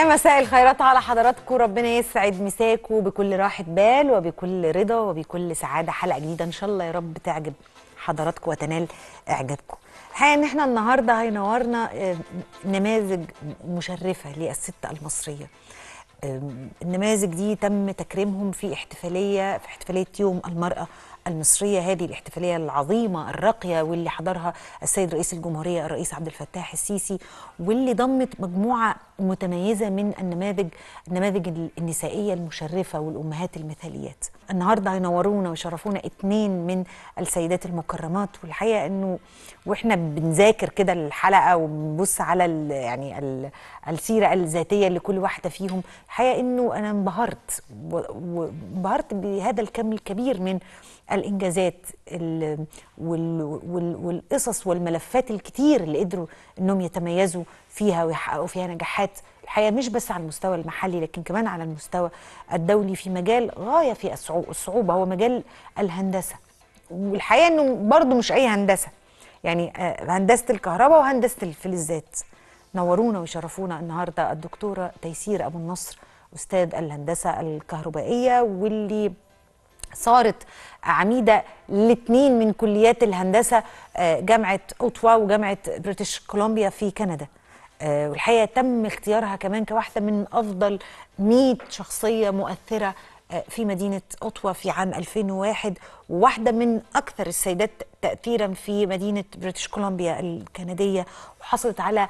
يا مساء الخيرات على حضراتكم ربنا يسعد مساكم بكل راحة بال وبكل رضا وبكل سعادة حلقة جديدة إن شاء الله يا رب تعجب حضراتكم وتنال إعجابكم الحقيقة إن إحنا النهاردة هينورنا آه، نماذج مشرفة للست المصرية آه، النماذج دي تم تكريمهم في احتفالية في احتفالية يوم المرأة المصرية هذه الاحتفالية العظيمة الراقية واللي حضرها السيد رئيس الجمهورية الرئيس عبد الفتاح السيسي واللي ضمت مجموعة متميزة من النماذج النماذج النسائية المشرفة والأمهات المثاليات النهاردة هينورونا ويشرفونا اثنين من السيدات المكرمات والحقيقة أنه وإحنا بنذاكر كده الحلقة وبنبص على الـ يعني الـ السيرة الذاتية لكل واحدة فيهم الحقيقة أنه أنا انبهرت وانبهرت بهذا الكم الكبير من الانجازات والقصص والملفات الكتير اللي قدروا انهم يتميزوا فيها ويحققوا فيها نجاحات الحقيقه مش بس على المستوى المحلي لكن كمان على المستوى الدولي في مجال غايه في الصعوبه هو مجال الهندسه والحقيقه انه برضه مش اي هندسه يعني آه، هندسه الكهرباء وهندسه الفلزات نورونا ويشرفونا النهارده الدكتوره تيسير ابو النصر استاذ الهندسه الكهربائيه واللي صارت عميدة لاثنين من كليات الهندسة آه، جامعة أوتوا وجامعة بريتش كولومبيا في كندا آه، والحقيقة تم اختيارها كمان كواحدة من أفضل 100 شخصية مؤثرة آه، في مدينة أوتوا في عام 2001 وواحدة من أكثر السيدات تأثيرا في مدينة بريتش كولومبيا الكندية وحصلت على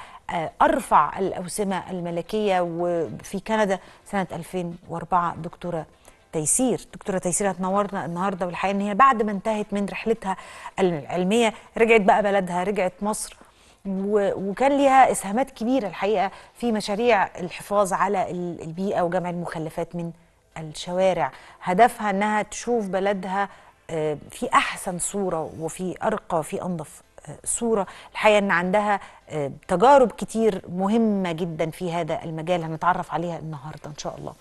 أرفع الأوسمة الملكية وفي كندا سنة 2004 دكتورة تيسير دكتوره تيسير هتنورنا النهارده والحقيقه ان هي بعد ما انتهت من رحلتها العلميه رجعت بقى بلدها رجعت مصر وكان لها اسهامات كبيره الحقيقه في مشاريع الحفاظ على البيئه وجمع المخلفات من الشوارع هدفها انها تشوف بلدها آه، في احسن صوره وفي ارقى وفي انظف آه، صوره الحقيقه ان عندها آه، تجارب كتير مهمه جدا في هذا المجال هنتعرف عليها النهارده ان شاء الله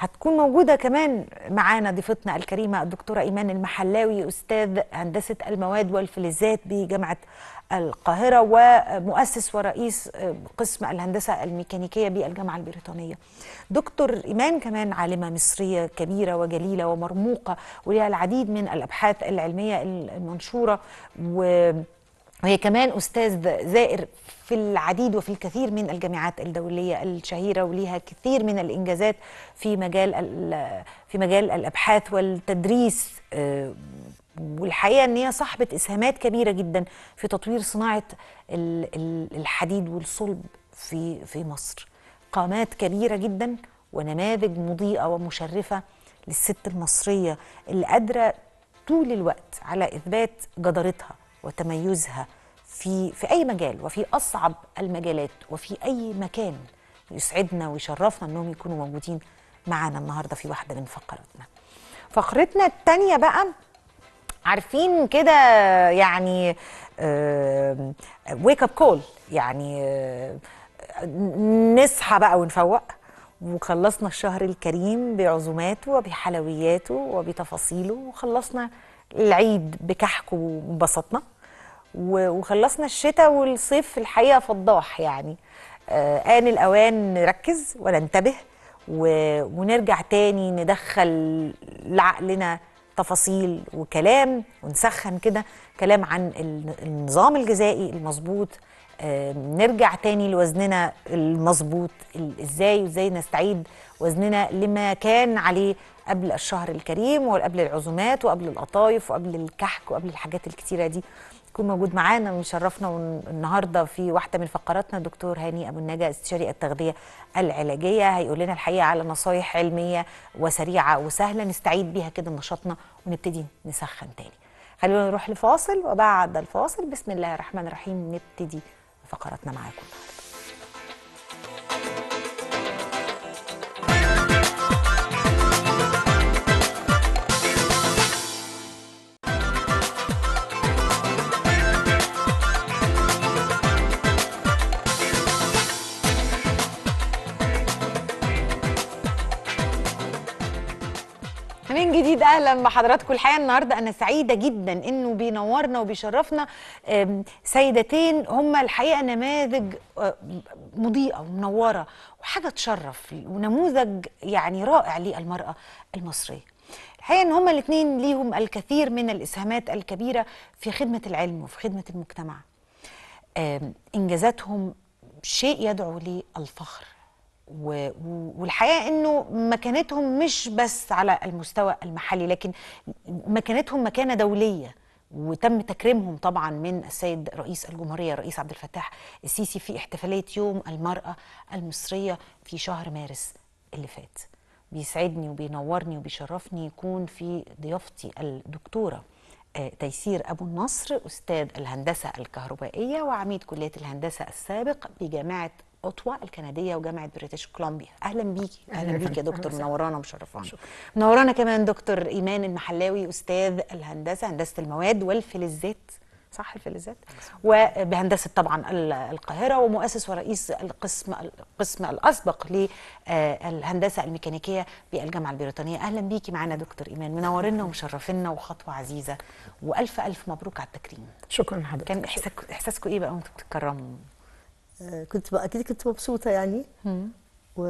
هتكون موجودة كمان معانا ضيفتنا الكريمة الدكتورة إيمان المحلاوي أستاذ هندسة المواد والفلزات بجامعة القاهرة ومؤسس ورئيس قسم الهندسة الميكانيكية بالجامعة البريطانية دكتور إيمان كمان عالمة مصرية كبيرة وجليلة ومرموقة ولها العديد من الأبحاث العلمية المنشورة و وهي كمان أستاذ زائر في العديد وفي الكثير من الجامعات الدولية الشهيرة وليها كثير من الإنجازات في مجال في مجال الأبحاث والتدريس آه، والحقيقة أن هي صاحبة إسهامات كبيرة جدا في تطوير صناعة الحديد والصلب في في مصر قامات كبيرة جدا ونماذج مضيئة ومشرفة للست المصرية اللي قادرة طول الوقت على إثبات جدارتها وتميزها في في اي مجال وفي اصعب المجالات وفي اي مكان يسعدنا ويشرفنا انهم يكونوا موجودين معانا النهارده في واحده من فقراتنا. فقرتنا الثانيه بقى عارفين كده يعني ويك اب كول يعني نصحى بقى ونفوق وخلصنا الشهر الكريم بعزوماته وبحلوياته وبتفاصيله وخلصنا العيد بكحك وانبسطنا وخلصنا الشتاء والصيف الحقيقه فضاح يعني آه، آن الأوان نركز وننتبه ونرجع تاني ندخل لعقلنا تفاصيل وكلام ونسخن كده كلام عن النظام الغذائي المظبوط آه، نرجع تاني لوزننا المظبوط ازاي وازاي نستعيد وزننا لما كان عليه قبل الشهر الكريم وقبل العزومات وقبل القطايف وقبل الكحك وقبل الحاجات الكتيره دي يكون موجود معانا ويشرفنا النهارده في واحده من فقراتنا دكتور هاني ابو النجا استشاري التغذيه العلاجيه هيقول لنا الحقيقه على نصايح علميه وسريعه وسهله نستعيد بيها كده نشاطنا ونبتدي نسخن تاني خلونا نروح لفاصل وبعد الفاصل بسم الله الرحمن الرحيم نبتدي فقراتنا معاكم جديد اهلا بحضراتكم الحقيقه النهارده انا سعيده جدا انه بينورنا وبيشرفنا سيدتين هما الحقيقه نماذج آه، مضيئه ومنوره وحاجه تشرف ونموذج يعني رائع للمراه المصريه الحقيقه ان هما الاثنين ليهم الكثير من الاسهامات الكبيره في خدمه العلم وفي خدمه المجتمع انجازاتهم شيء يدعو للفخر والحقيقه انه مكانتهم مش بس على المستوى المحلي لكن مكانتهم مكانه دوليه وتم تكريمهم طبعا من السيد رئيس الجمهوريه الرئيس عبد الفتاح السيسي في احتفاليه يوم المراه المصريه في شهر مارس اللي فات بيسعدني وبينورني وبيشرفني يكون في ضيافتي الدكتوره آه، تيسير أبو النصر أستاذ الهندسة الكهربائية وعميد كلية الهندسة السابق بجامعة اوتوا الكنديه وجامعه بريتش كولومبيا اهلا بيكي اهلا بيكي يا دكتور منورانا ومشرفانا منورانا كمان دكتور ايمان المحلاوي استاذ الهندسه هندسه المواد والفلزات صح الفلزات وبهندسه طبعا القاهره ومؤسس ورئيس القسم القسم الاسبق للهندسه الميكانيكيه بالجامعه البريطانيه اهلا بيكي معانا دكتور ايمان منورنا ومشرفينا وخطوه عزيزه والف الف مبروك على التكريم شكرا لحضرتك كان احساسكم ايه بقى وانتم بتتكرموا كنت اكيد كنت مبسوطه يعني و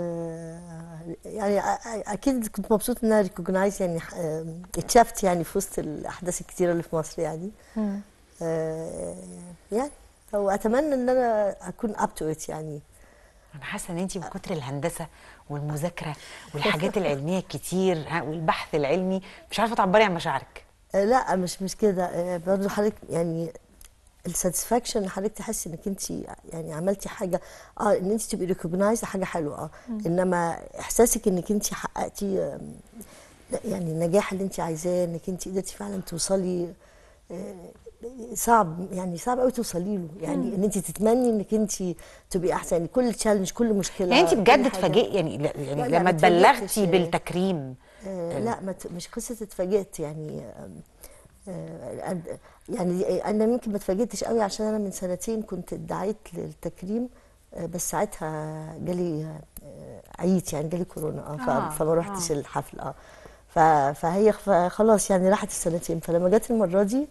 يعني اكيد كنت مبسوطه ان انا ريكوجنايز يعني اتشافت آه، يعني في وسط الاحداث الكثيره اللي في مصر يعني آه، يعني واتمنى ان انا اكون اب تو ات يعني انا حاسه ان انت من كتر الهندسه والمذاكره والحاجات العلميه الكتير والبحث العلمي مش عارفه تعبري عن مشاعرك آه، لا مش مش كده برضه حضرتك يعني الساتسفاكشن حضرتك تحسي انك انت يعني عملتي حاجه اه ان انت تبقي ريكوجنايز حاجه حلوه اه انما احساسك انك انت حققتي يعني النجاح اللي انت عايزاه انك انت قدرتي فعلا توصلي آه، صعب يعني صعب قوي توصلي له يعني ان انت تتمني انك انت تبقي احسن يعني كل تشالنج كل مشكله يعني انت بجد اتفاجئت يعني, يعني لما اتبلغتي آه. بالتكريم آه لا ما مش قصه اتفاجئت يعني آه يعني انا يمكن ما اتفاجئتش قوي عشان انا من سنتين كنت ادعيت للتكريم بس ساعتها جالي عيت يعني جالي كورونا اه, آه، فما رحتش آه. الحفل اه فهي خلاص يعني راحت السنتين فلما جت المره دي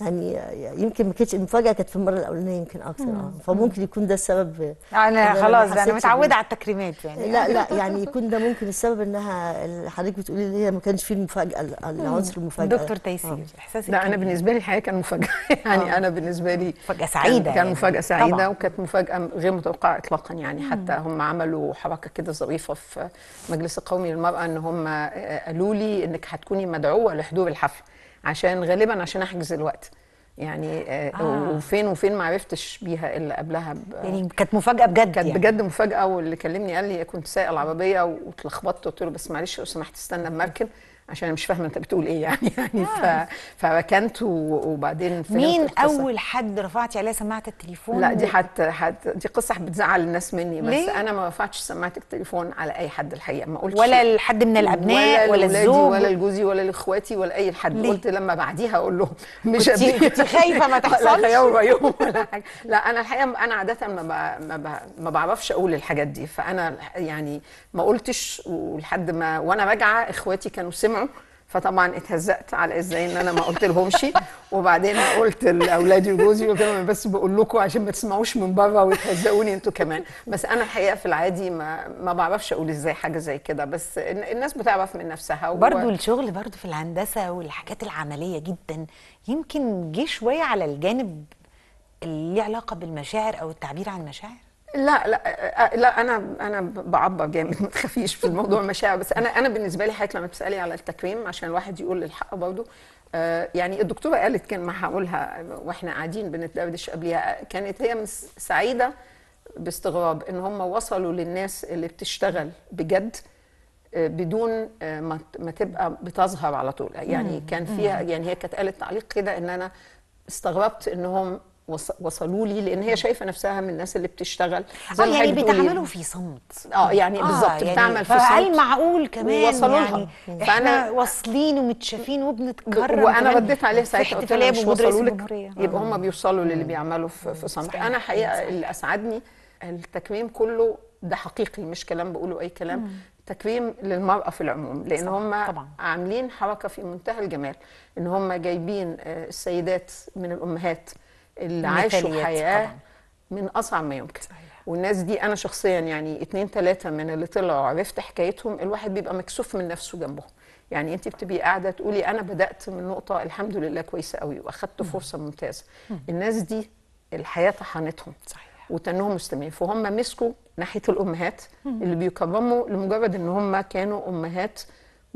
يعني يمكن ما كانتش المفاجاه كانت في المره الاولانيه يمكن اكثر اه فممكن يكون ده السبب انا خلاص انا متعوده على التكريمات يعني لا لا يعني يكون ده ممكن السبب انها حضرتك بتقولي ان هي ما كانش فيه المفاجاه العنصر المفاجاه دكتور آه. تيسير احساسك لا انا إيه؟ بالنسبه لي الحقيقه كان مفاجاه يعني آه. انا بالنسبه لي مفاجاه سعيده كان, يعني. مفاجاه سعيده طبعا. وكانت مفاجاه غير متوقعه اطلاقا يعني مم. حتى هم عملوا حركه كده ظريفه في المجلس القومي للمراه ان هم قالوا لي انك هتكوني مدعوه لحضور الحفله عشان غالبا عشان احجز الوقت يعني آه،, آه. وفين وفين ما عرفتش بيها الا قبلها ب... يعني كانت مفاجاه بجد كانت يعني. بجد مفاجاه واللي كلمني قال لي كنت سايق العربيه واتلخبطت قلت له بس معلش لو سمحت استنى بمركن عشان مش فاهمه انت بتقول ايه يعني يعني آه. ف... فكنت وبعدين مين اول حد رفعتي عليه سماعه التليفون لا دي حتى حت... دي قصه بتزعل الناس مني بس ليه؟ انا ما رفعتش سماعه التليفون على اي حد الحقيقه ما قلتش ولا لحد من الابناء ولا, ولا الزوج ولا لجوزي ولا لاخواتي ولا اي حد ليه؟ قلت لما بعديها اقول له مش كنت, كنت خايفه ما تحصلش لا يوم ولا حاجه لا انا الحقيقه انا عاده ما ب... ما, ب... ما بعرفش اقول الحاجات دي فانا يعني ما قلتش ولحد ما وانا راجعه اخواتي كانوا سمعوا فطبعا اتهزقت على ازاي ان انا ما قلت لهمش وبعدين قلت لاولادي وجوزي قلت لهم بس بقول لكم عشان ما تسمعوش من بره وتهزقوني انتوا كمان بس انا الحقيقه في العادي ما ما بعرفش اقول ازاي حاجه زي كده بس الناس بتعرف من نفسها و... برضو الشغل برضو في الهندسه والحاجات العمليه جدا يمكن جه شويه على الجانب اللي علاقه بالمشاعر او التعبير عن المشاعر لا لا لا انا انا بعبر جامد ما تخافيش في الموضوع مشاعر بس انا انا بالنسبه لي حضرتك لما بتسالي على التكريم عشان الواحد يقول الحق برضه آه، يعني الدكتوره قالت كان ما هقولها واحنا قاعدين بنتدردش قبليها كانت هي سعيده باستغراب ان هم وصلوا للناس اللي بتشتغل بجد آه، بدون آه، ما تبقى بتظهر على طول يعني كان فيها يعني هي كانت قالت تعليق كده ان انا استغربت انهم وصلوا لي لان هي شايفه نفسها من الناس اللي بتشتغل آه يعني بتعملوا يعني في صمت اه يعني آه بالظبط يعني بتعمل في آه، صمت هل معقول كمان وصلوا لها يعني فانا واصلين ومتشافين وبنتكرر وانا رديت عليه ساعتها قلت لها مش وصلوا لك آه. يبقى هم بيوصلوا للي بيعملوا في صمت انا حقيقه اللي اسعدني التكميم كله ده حقيقي مش كلام بقوله اي كلام مم. تكريم للمرأة في العموم لأن هم عاملين حركة في منتهى الجمال إن هم جايبين آه، السيدات من الأمهات اللي عاشوا حياه طبعا. من اصعب ما يمكن صحيح. والناس دي انا شخصيا يعني اتنين تلاته من اللي طلعوا عرفت حكايتهم الواحد بيبقى مكسوف من نفسه جنبهم يعني انت بتبقي قاعده تقولي انا بدات من نقطه الحمد لله كويسه قوي واخدت فرصه ممتازه الناس دي الحياه طحنتهم صحيح وتنهم مستمرين فهم مسكوا ناحيه الامهات اللي بيكرموا لمجرد ان هم كانوا امهات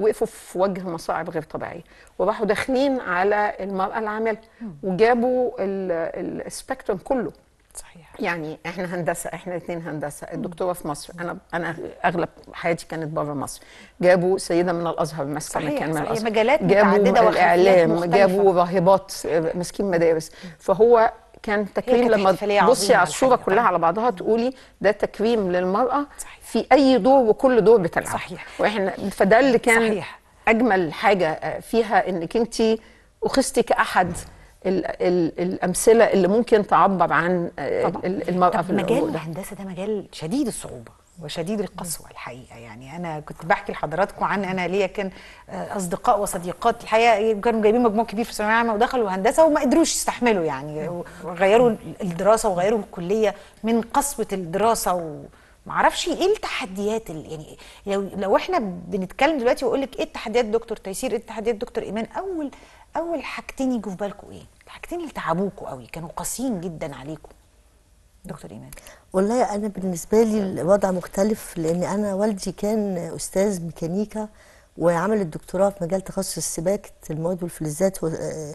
وقفوا في وجه مصاعب غير طبيعيه وراحوا داخلين على المراه العامله وجابوا السبيكتروم كله صحيح يعني احنا هندسه احنا الاثنين هندسه الدكتوره في مصر انا انا اغلب حياتي كانت بره مصر جابوا سيده من الازهر ماسكه مكان من الازهر مجالات متعدده جابوا الاعلام جابوا راهبات آه، ماسكين مدارس فهو كان تكريم لما تبصي على الصوره كلها على بعضها تقولي ده تكريم للمراه صحيح. في اي دور وكل دور بتلعب صحيح واحنا فده اللي كان صحيح. اجمل حاجه آه، فيها انك انت اخذتي كاحد الامثله اللي ممكن تعبر عن آه، طبعا. المراه في مجال الهندسه ده مجال شديد الصعوبه وشديد القسوة الحقيقة يعني أنا كنت بحكي لحضراتكم عن أنا ليا كان آه، أصدقاء وصديقات الحقيقة إيه، كانوا جايبين مجموع كبير في الثانوية العامة ودخلوا هندسة وما قدروش يستحملوا يعني وغيروا الدراسة وغيروا الكلية من قسوة الدراسة و معرفش ايه التحديات اللي يعني لو لو احنا بنتكلم دلوقتي واقول لك ايه التحديات دكتور تيسير ايه التحديات دكتور ايمان اول اول حاجتين يجوا في بالكم ايه الحاجتين اللي تعبوكوا قوي كانوا قاسيين جدا عليكم دكتور ايمان والله انا بالنسبه لي الوضع مختلف لان انا والدي كان استاذ ميكانيكا وعمل الدكتوراه في مجال تخصص سباكه المواد والفلزات في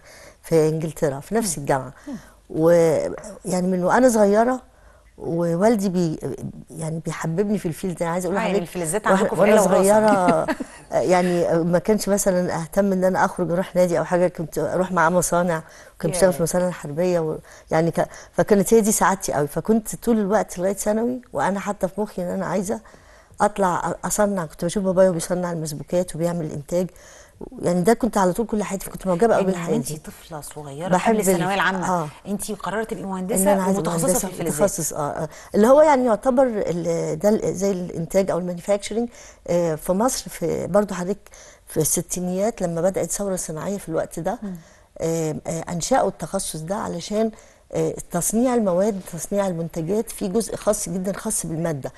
انجلترا في نفس الجامعه ويعني من وانا صغيره ووالدي بي يعني بيحببني في الفيلد ده عايزه اقول يعني لحضرتك يعني الفلزات عندكم في وانا صغيره يعني ما كانش مثلا اهتم ان انا اخرج اروح نادي او حاجه كنت اروح معاه مصانع وكنت بشتغل في مصانع حربيه و يعني ك... فكانت هي دي سعادتي قوي فكنت طول الوقت لغايه ثانوي وانا حتى في مخي ان انا عايزه اطلع اصنع كنت بشوف بابايا بيصنع المسبوكات وبيعمل الانتاج يعني ده كنت على طول كل حياتي كنت معجبه قوي يعني بالحياه دي انت طفله صغيره بحب الثانويه العامه آه. انت قررت تبقي مهندسه إن ومتخصصه في الفلزات متخصص آه،, اه اللي هو يعني يعتبر ده زي الانتاج او المانيفاكتشرنج آه في مصر في برضه حضرتك في الستينيات لما بدات ثوره صناعيه في الوقت ده آه آه انشاوا التخصص ده علشان آه، تصنيع المواد تصنيع المنتجات في جزء خاص جدا خاص بالماده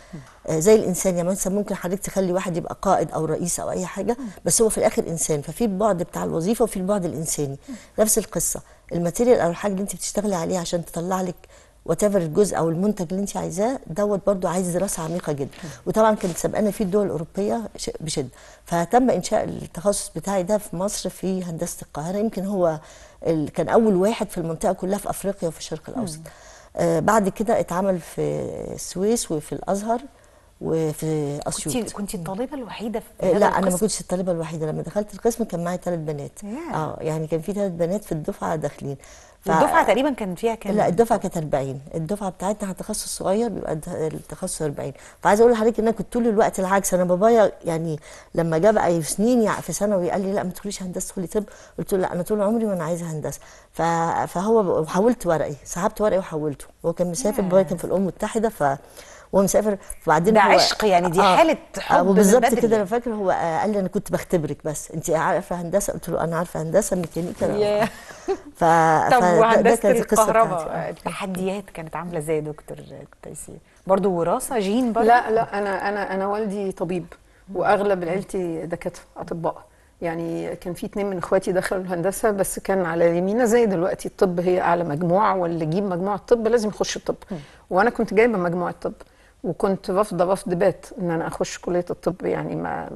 آه، زي الانسان يعني مثلا ممكن حضرتك تخلي واحد يبقى قائد او رئيس او اي حاجه بس هو في الاخر انسان ففي البعد بتاع الوظيفه وفي البعد الانساني نفس القصه الماتيريال او الحاجه اللي انت بتشتغلي عليها عشان تطلع لك وات الجزء او المنتج اللي انت عايزاه دوت برضو عايز دراسه عميقه جدا وطبعا كانت سابقانا فيه الدول الاوروبيه بشده فتم انشاء التخصص بتاعي ده في مصر في هندسه القاهره يمكن هو كان اول واحد في المنطقه كلها في افريقيا وفي الشرق الاوسط آه بعد كده اتعمل في السويس وفي الازهر وفي اسيوط كنت كنت الطالبه الوحيده في آه، لا القسم. انا ما كنتش الطالبه الوحيده لما دخلت القسم كان معايا ثلاث بنات yeah. اه يعني كان في ثلاث بنات في الدفعه داخلين ف... الدفعه تقريبا كان فيها كام لا الدفعه كانت 40 الدفعه بتاعتنا تخصص صغير بيبقى التخصص 40 فعايزه اقول لحضرتك ان انا كنت طول الوقت العكس انا بابايا يعني لما جه بقى سنين في ثانوي قال لي لا ما تدخليش هندسه تدخلي طب قلت له لا انا طول عمري وانا عايزه هندسه ف... فهو حولت ورقي سحبت ورقي وحولته هو كان مسافر بابايا كان في الامم المتحده ف ومسافر وبعدين فبعدين ده عشق يعني دي آه، حاله آه، حب بالظبط كده انا فاكر هو قال لي انا كنت بختبرك بس انت عارفه هندسه قلت له انا عارفه هندسه ميكانيكا ف طب وهندسه الكهرباء آه. التحديات كانت عامله ازاي يا دكتور تيسير برضه وراثه جين برضه لا لا انا انا انا والدي طبيب واغلب عيلتي دكاتره اطباء يعني كان في اتنين من اخواتي دخلوا الهندسه بس كان على يمينا زي دلوقتي الطب هي اعلى مجموعه واللي يجيب مجموعه الطب لازم يخش الطب وانا كنت جايبه مجموعه الطب وكنت رافضه رفض بات ان انا اخش كليه الطب يعني ما,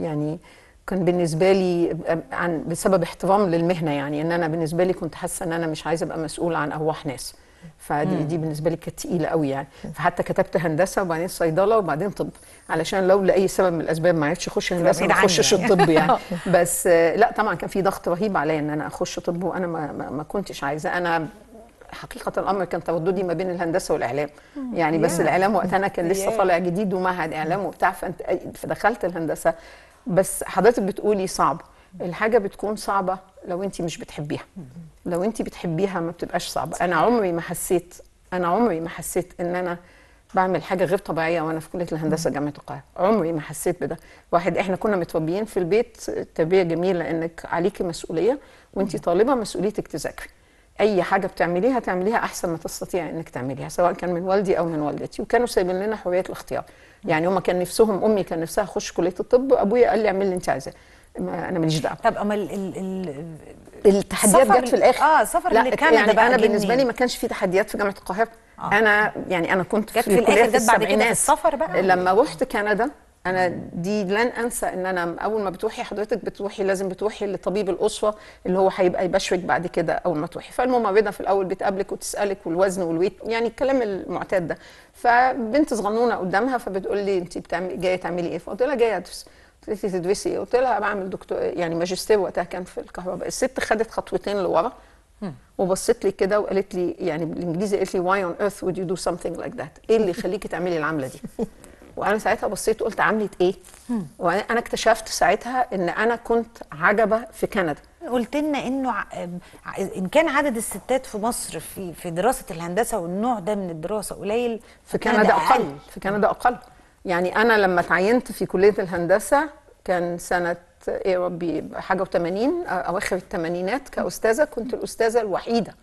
يعني كان بالنسبه لي عن بسبب احترام للمهنه يعني ان انا بالنسبه لي كنت حاسه ان انا مش عايزه ابقى مسؤول عن ارواح ناس فدي دي بالنسبه لي كانت تقيله قوي يعني فحتى كتبت هندسه وبعدين صيدله وبعدين طب علشان لو لاي سبب من الاسباب ما عرفتش اخش هندسه ما اخشش يعني. الطب يعني بس آه، لا طبعا كان في ضغط رهيب عليا ان انا اخش طب وانا ما, ما كنتش عايزه انا حقيقه الامر كان ترددي ما بين الهندسه والاعلام يعني بس yeah. الاعلام انا كان لسه طالع جديد ومعهد اعلام وبتاع فانت فدخلت الهندسه بس حضرتك بتقولي صعب الحاجه بتكون صعبه لو انت مش بتحبيها لو انت بتحبيها ما بتبقاش صعبه انا عمري ما حسيت انا عمري ما حسيت ان انا بعمل حاجه غير طبيعيه وانا في كليه الهندسه جامعه القاهره عمري ما حسيت بده واحد احنا كنا متربيين في البيت تربيه جميله انك عليكي مسؤوليه وانت طالبه مسؤوليتك تذاكري اي حاجه بتعمليها تعمليها احسن ما تستطيعي انك تعمليها سواء كان من والدي او من والدتي وكانوا سايبين لنا حريه الاختيار يعني هما كان نفسهم امي كان نفسها اخش كليه الطب ابويا قال لي اعمل اللي انت عايزاه انا ماليش دعوه طب اما ال ال التحديات جت في الاخر اه سفر لكندا يعني بقى انا بالنسبه لي ما كانش في تحديات في جامعه القاهره آه. انا يعني انا كنت في, في الاخر جت بعد كده في السفر بقى لما رحت كندا انا دي لن انسى ان انا اول ما بتروحي حضرتك بتروحي لازم بتروحي لطبيب الاسره اللي هو هيبقى يبشرك بعد كده اول ما تروحي فالممرضه في الاول بتقابلك وتسالك والوزن والويت يعني الكلام المعتاد ده فبنت صغنونه قدامها فبتقول لي انت بتعملي جايه تعملي ايه فقلت لها جايه ادرس قالت لي تدرسي ايه قلت لها بعمل دكتور يعني ماجستير وقتها كان في الكهرباء الست خدت خطوتين لورا وبصت لي كده وقالت لي يعني بالانجليزي قالت لي واي اون ايرث وود يو دو سمثينج لايك ذات ايه اللي يخليكي تعملي العمله دي وانا ساعتها بصيت قلت عملت ايه وانا اكتشفت ساعتها ان انا كنت عجبه في كندا قلت لنا انه آه، ان كان عدد الستات في مصر في في دراسه الهندسه والنوع ده من الدراسه قليل في كندا, اقل, في كندا اقل يعني انا لما اتعينت في كليه الهندسه كان سنه ايه ربي حاجه و80 اواخر الثمانينات كاستاذه كنت الاستاذه الوحيده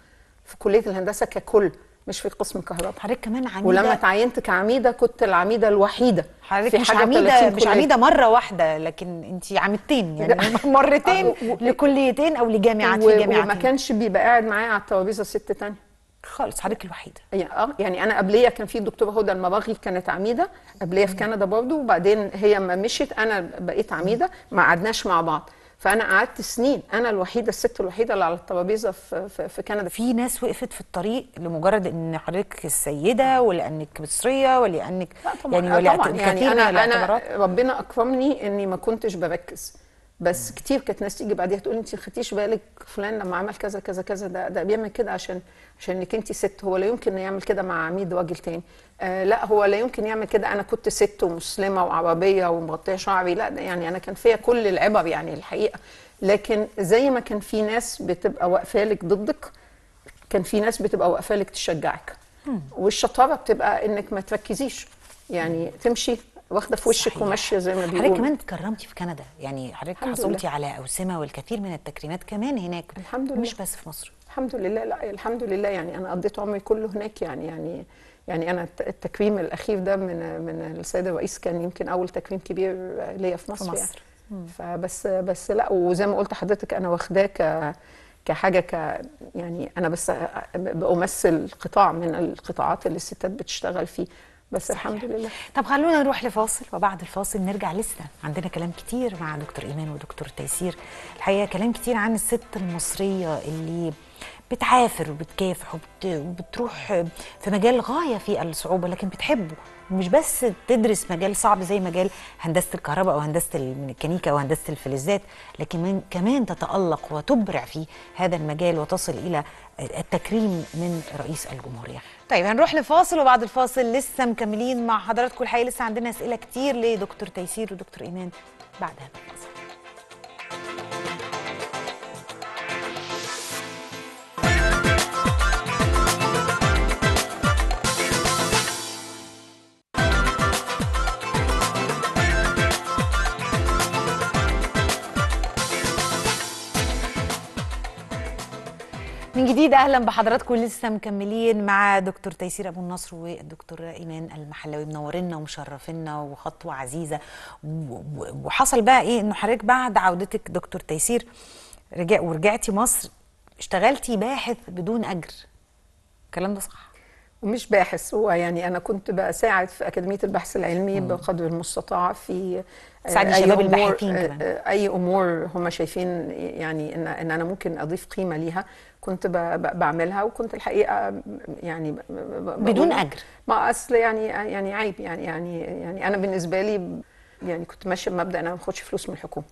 في كليه الهندسه ككل مش في قسم الكهرباء حضرتك كمان عميده ولما تعينت كعميده كنت العميده الوحيده حضرتك مش عميده مش عميده مره واحده لكن انت عميدتين يعني مرتين لكليتين او لجامعات في جامعات وما كانش بيبقى قاعد معايا على الترابيزه ست تانية خالص حضرتك الوحيده يعني اه يعني انا قبليه كان في الدكتوره هدى المباغي كانت عميده قبليه في كندا برضه وبعدين هي ما مشيت انا بقيت عميده ما قعدناش مع بعض فانا قعدت سنين انا الوحيده الست الوحيده اللي على الترابيزه في, في, في كندا في ناس وقفت في الطريق لمجرد ان حضرتك السيده آه. ولانك مصريه ولانك لا طبعا يعني آه ولا طبعا يعني انا انا ربنا اكرمني اني ما كنتش بركز بس كتير كانت ناس تيجي بعديها تقول انت ما خدتيش بالك فلان لما عمل كذا كذا كذا ده ده بيعمل كده عشان عشان انك انت ست هو لا يمكن انه يعمل كده مع عميد راجل تاني آه لا هو لا يمكن يعمل كده انا كنت ست ومسلمه وعربيه ومغطيه شعري لا يعني انا كان فيا كل العبر يعني الحقيقه لكن زي ما كان في ناس بتبقى واقفه لك ضدك كان في ناس بتبقى واقفه لك تشجعك والشطاره بتبقى انك ما تركزيش يعني تمشي واخده في وشك وماشيه زي ما بيقولوا حضرتك كمان اتكرمتي في كندا يعني حضرتك حصلتي على اوسمه والكثير من التكريمات كمان هناك الحمد لله مش بس في مصر الحمد لله لا الحمد لله يعني انا قضيت عمري كله هناك يعني يعني يعني انا التكريم الاخير ده من من السيد الرئيس كان يمكن اول تكريم كبير ليا في مصر, في يعني. مصر. يعني. فبس بس لا وزي ما قلت حضرتك انا واخداه ك كحاجه ك يعني انا بس بمثل قطاع من القطاعات اللي الستات بتشتغل فيه بس صحيح. الحمد لله طب خلونا نروح لفاصل وبعد الفاصل نرجع لسه عندنا كلام كتير مع دكتور ايمان ودكتور تيسير الحقيقه كلام كتير عن الست المصريه اللي بتعافر وبتكافح وبتروح في مجال غايه في الصعوبه لكن بتحبه مش بس تدرس مجال صعب زي مجال هندسه الكهرباء او هندسه الميكانيكا او هندسه الفلزات لكن كمان تتالق وتبرع في هذا المجال وتصل الى التكريم من رئيس الجمهوريه. طيب هنروح لفاصل وبعد الفاصل لسه مكملين مع حضراتكم الحقيقه لسه عندنا اسئله كتير لدكتور تيسير ودكتور ايمان بعد هذا الفاصل. من جديد اهلا بحضراتكم لسه مكملين مع دكتور تيسير ابو النصر والدكتور ايمان المحلاوي منورينا ومشرفينا وخطوه عزيزه وحصل بقى ايه انه حضرتك بعد عودتك دكتور تيسير رجع ورجعتي مصر اشتغلتي باحث بدون اجر الكلام ده صح مش باحث هو يعني انا كنت بساعد في اكاديميه البحث العلمي بقدر المستطاع في آه، أي الشباب الباحثين آه، كمان آه، اي امور هم شايفين يعني ان ان انا ممكن اضيف قيمه ليها كنت بعملها وكنت الحقيقه يعني بدون اجر ما اصل يعني يعني عيب يعني يعني يعني انا بالنسبه لي يعني كنت ماشيه بمبدا انا ما باخدش فلوس من الحكومه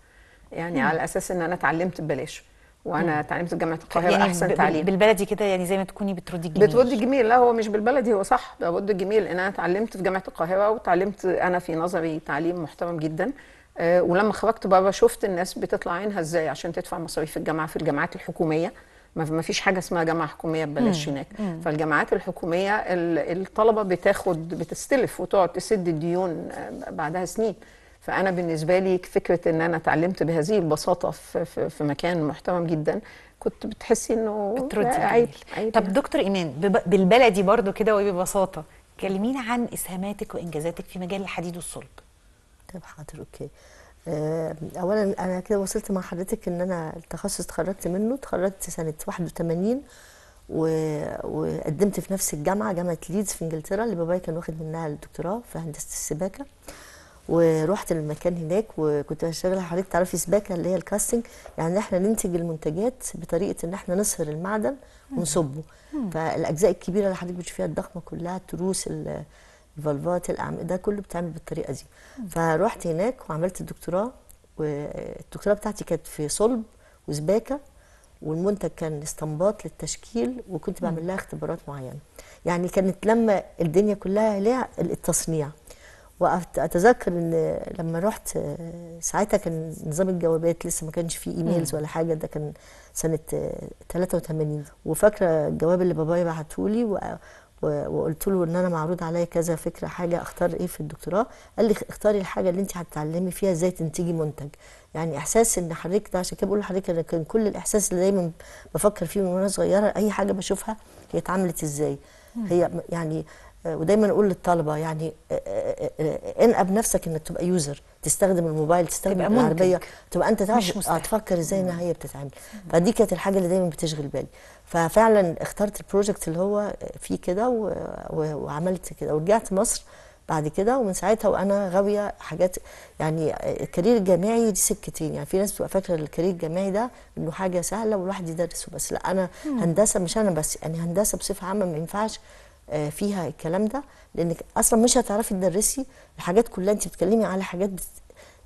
يعني مم. على اساس ان انا اتعلمت ببلاش وانا اتعلمت في جامعه القاهره يعني احسن تعليم بالبلدي كده يعني زي ما تكوني بتردي الجميل بتردي الجميل لا هو مش بالبلدي هو صح برد الجميل ان انا اتعلمت في جامعه القاهره وتعلمت انا في نظري تعليم محترم جدا آه، ولما خرجت بره شفت الناس بتطلع عينها ازاي عشان تدفع مصاريف الجامعه في الجامعات الحكوميه ما فيش حاجه اسمها جامعه حكوميه ببلاش هناك فالجامعات الحكوميه الطلبه بتاخد بتستلف وتقعد تسد الديون بعدها سنين فانا بالنسبه لي فكره ان انا اتعلمت بهذه البساطه في, في, في مكان محترم جدا كنت بتحسي انه بتردي عيب. طب يعني. دكتور ايمان بالبلدي برضو كده وببساطه كلمينا عن اسهاماتك وانجازاتك في مجال الحديد والصلب طب حاضر اوكي آه، اولا انا كده وصلت مع حضرتك ان انا التخصص اتخرجت منه اتخرجت سنه 81 و... وقدمت في نفس الجامعه جامعه ليدز في انجلترا اللي بابايا كان واخد منها الدكتوراه في هندسه السباكه ورحت المكان هناك وكنت بشتغل حضرتك تعرفي سباكه اللي هي الكاستنج يعني احنا ننتج المنتجات بطريقه ان احنا نصهر المعدن ونصبه فالاجزاء الكبيره اللي حضرتك بتشوفيها الضخمه كلها التروس فالفات الاعمده ده كله بتعمل بالطريقه دي فروحت هناك وعملت الدكتوراه والدكتوراه بتاعتي كانت في صلب وسباكه والمنتج كان استنباط للتشكيل وكنت بعمل لها اختبارات معينه يعني كانت لما الدنيا كلها ليها التصنيع واتذكر ان لما رحت ساعتها كان نظام الجوابات لسه ما كانش فيه ايميلز ولا حاجه ده كان سنه 83 وفاكره الجواب اللي بابايا بعته لي وقلت له ان انا معروض عليا كذا فكره حاجه اختار ايه في الدكتوراه قال لي اختاري الحاجه اللي انت هتتعلمي فيها ازاي تنتجي منتج يعني احساس ان حضرتك ده عشان كده بقول لحضرتك انا كان كل الاحساس اللي دايما بفكر فيه من وانا صغيره اي حاجه بشوفها هي اتعملت ازاي هي يعني ودايما اقول للطلبه يعني انقب نفسك انك تبقى يوزر تستخدم الموبايل تستخدم العربيه تبقى انت تعرف تفكر ازاي انها هي بتتعمل فدي كانت الحاجه اللي دايما بتشغل بالي ففعلا اخترت البروجكت اللي هو فيه كده وعملت كده ورجعت مصر بعد كده ومن ساعتها وانا غاويه حاجات يعني الكارير الجامعي دي سكتين يعني في ناس بتبقى فاكره الكارير الجامعي ده انه حاجه سهله والواحد يدرسه بس لا انا هندسه مش انا بس يعني هندسه بصفه عامه ما ينفعش آه، فيها الكلام ده لانك اصلا مش هتعرفي تدرسي الحاجات كلها انت بتتكلمي على حاجات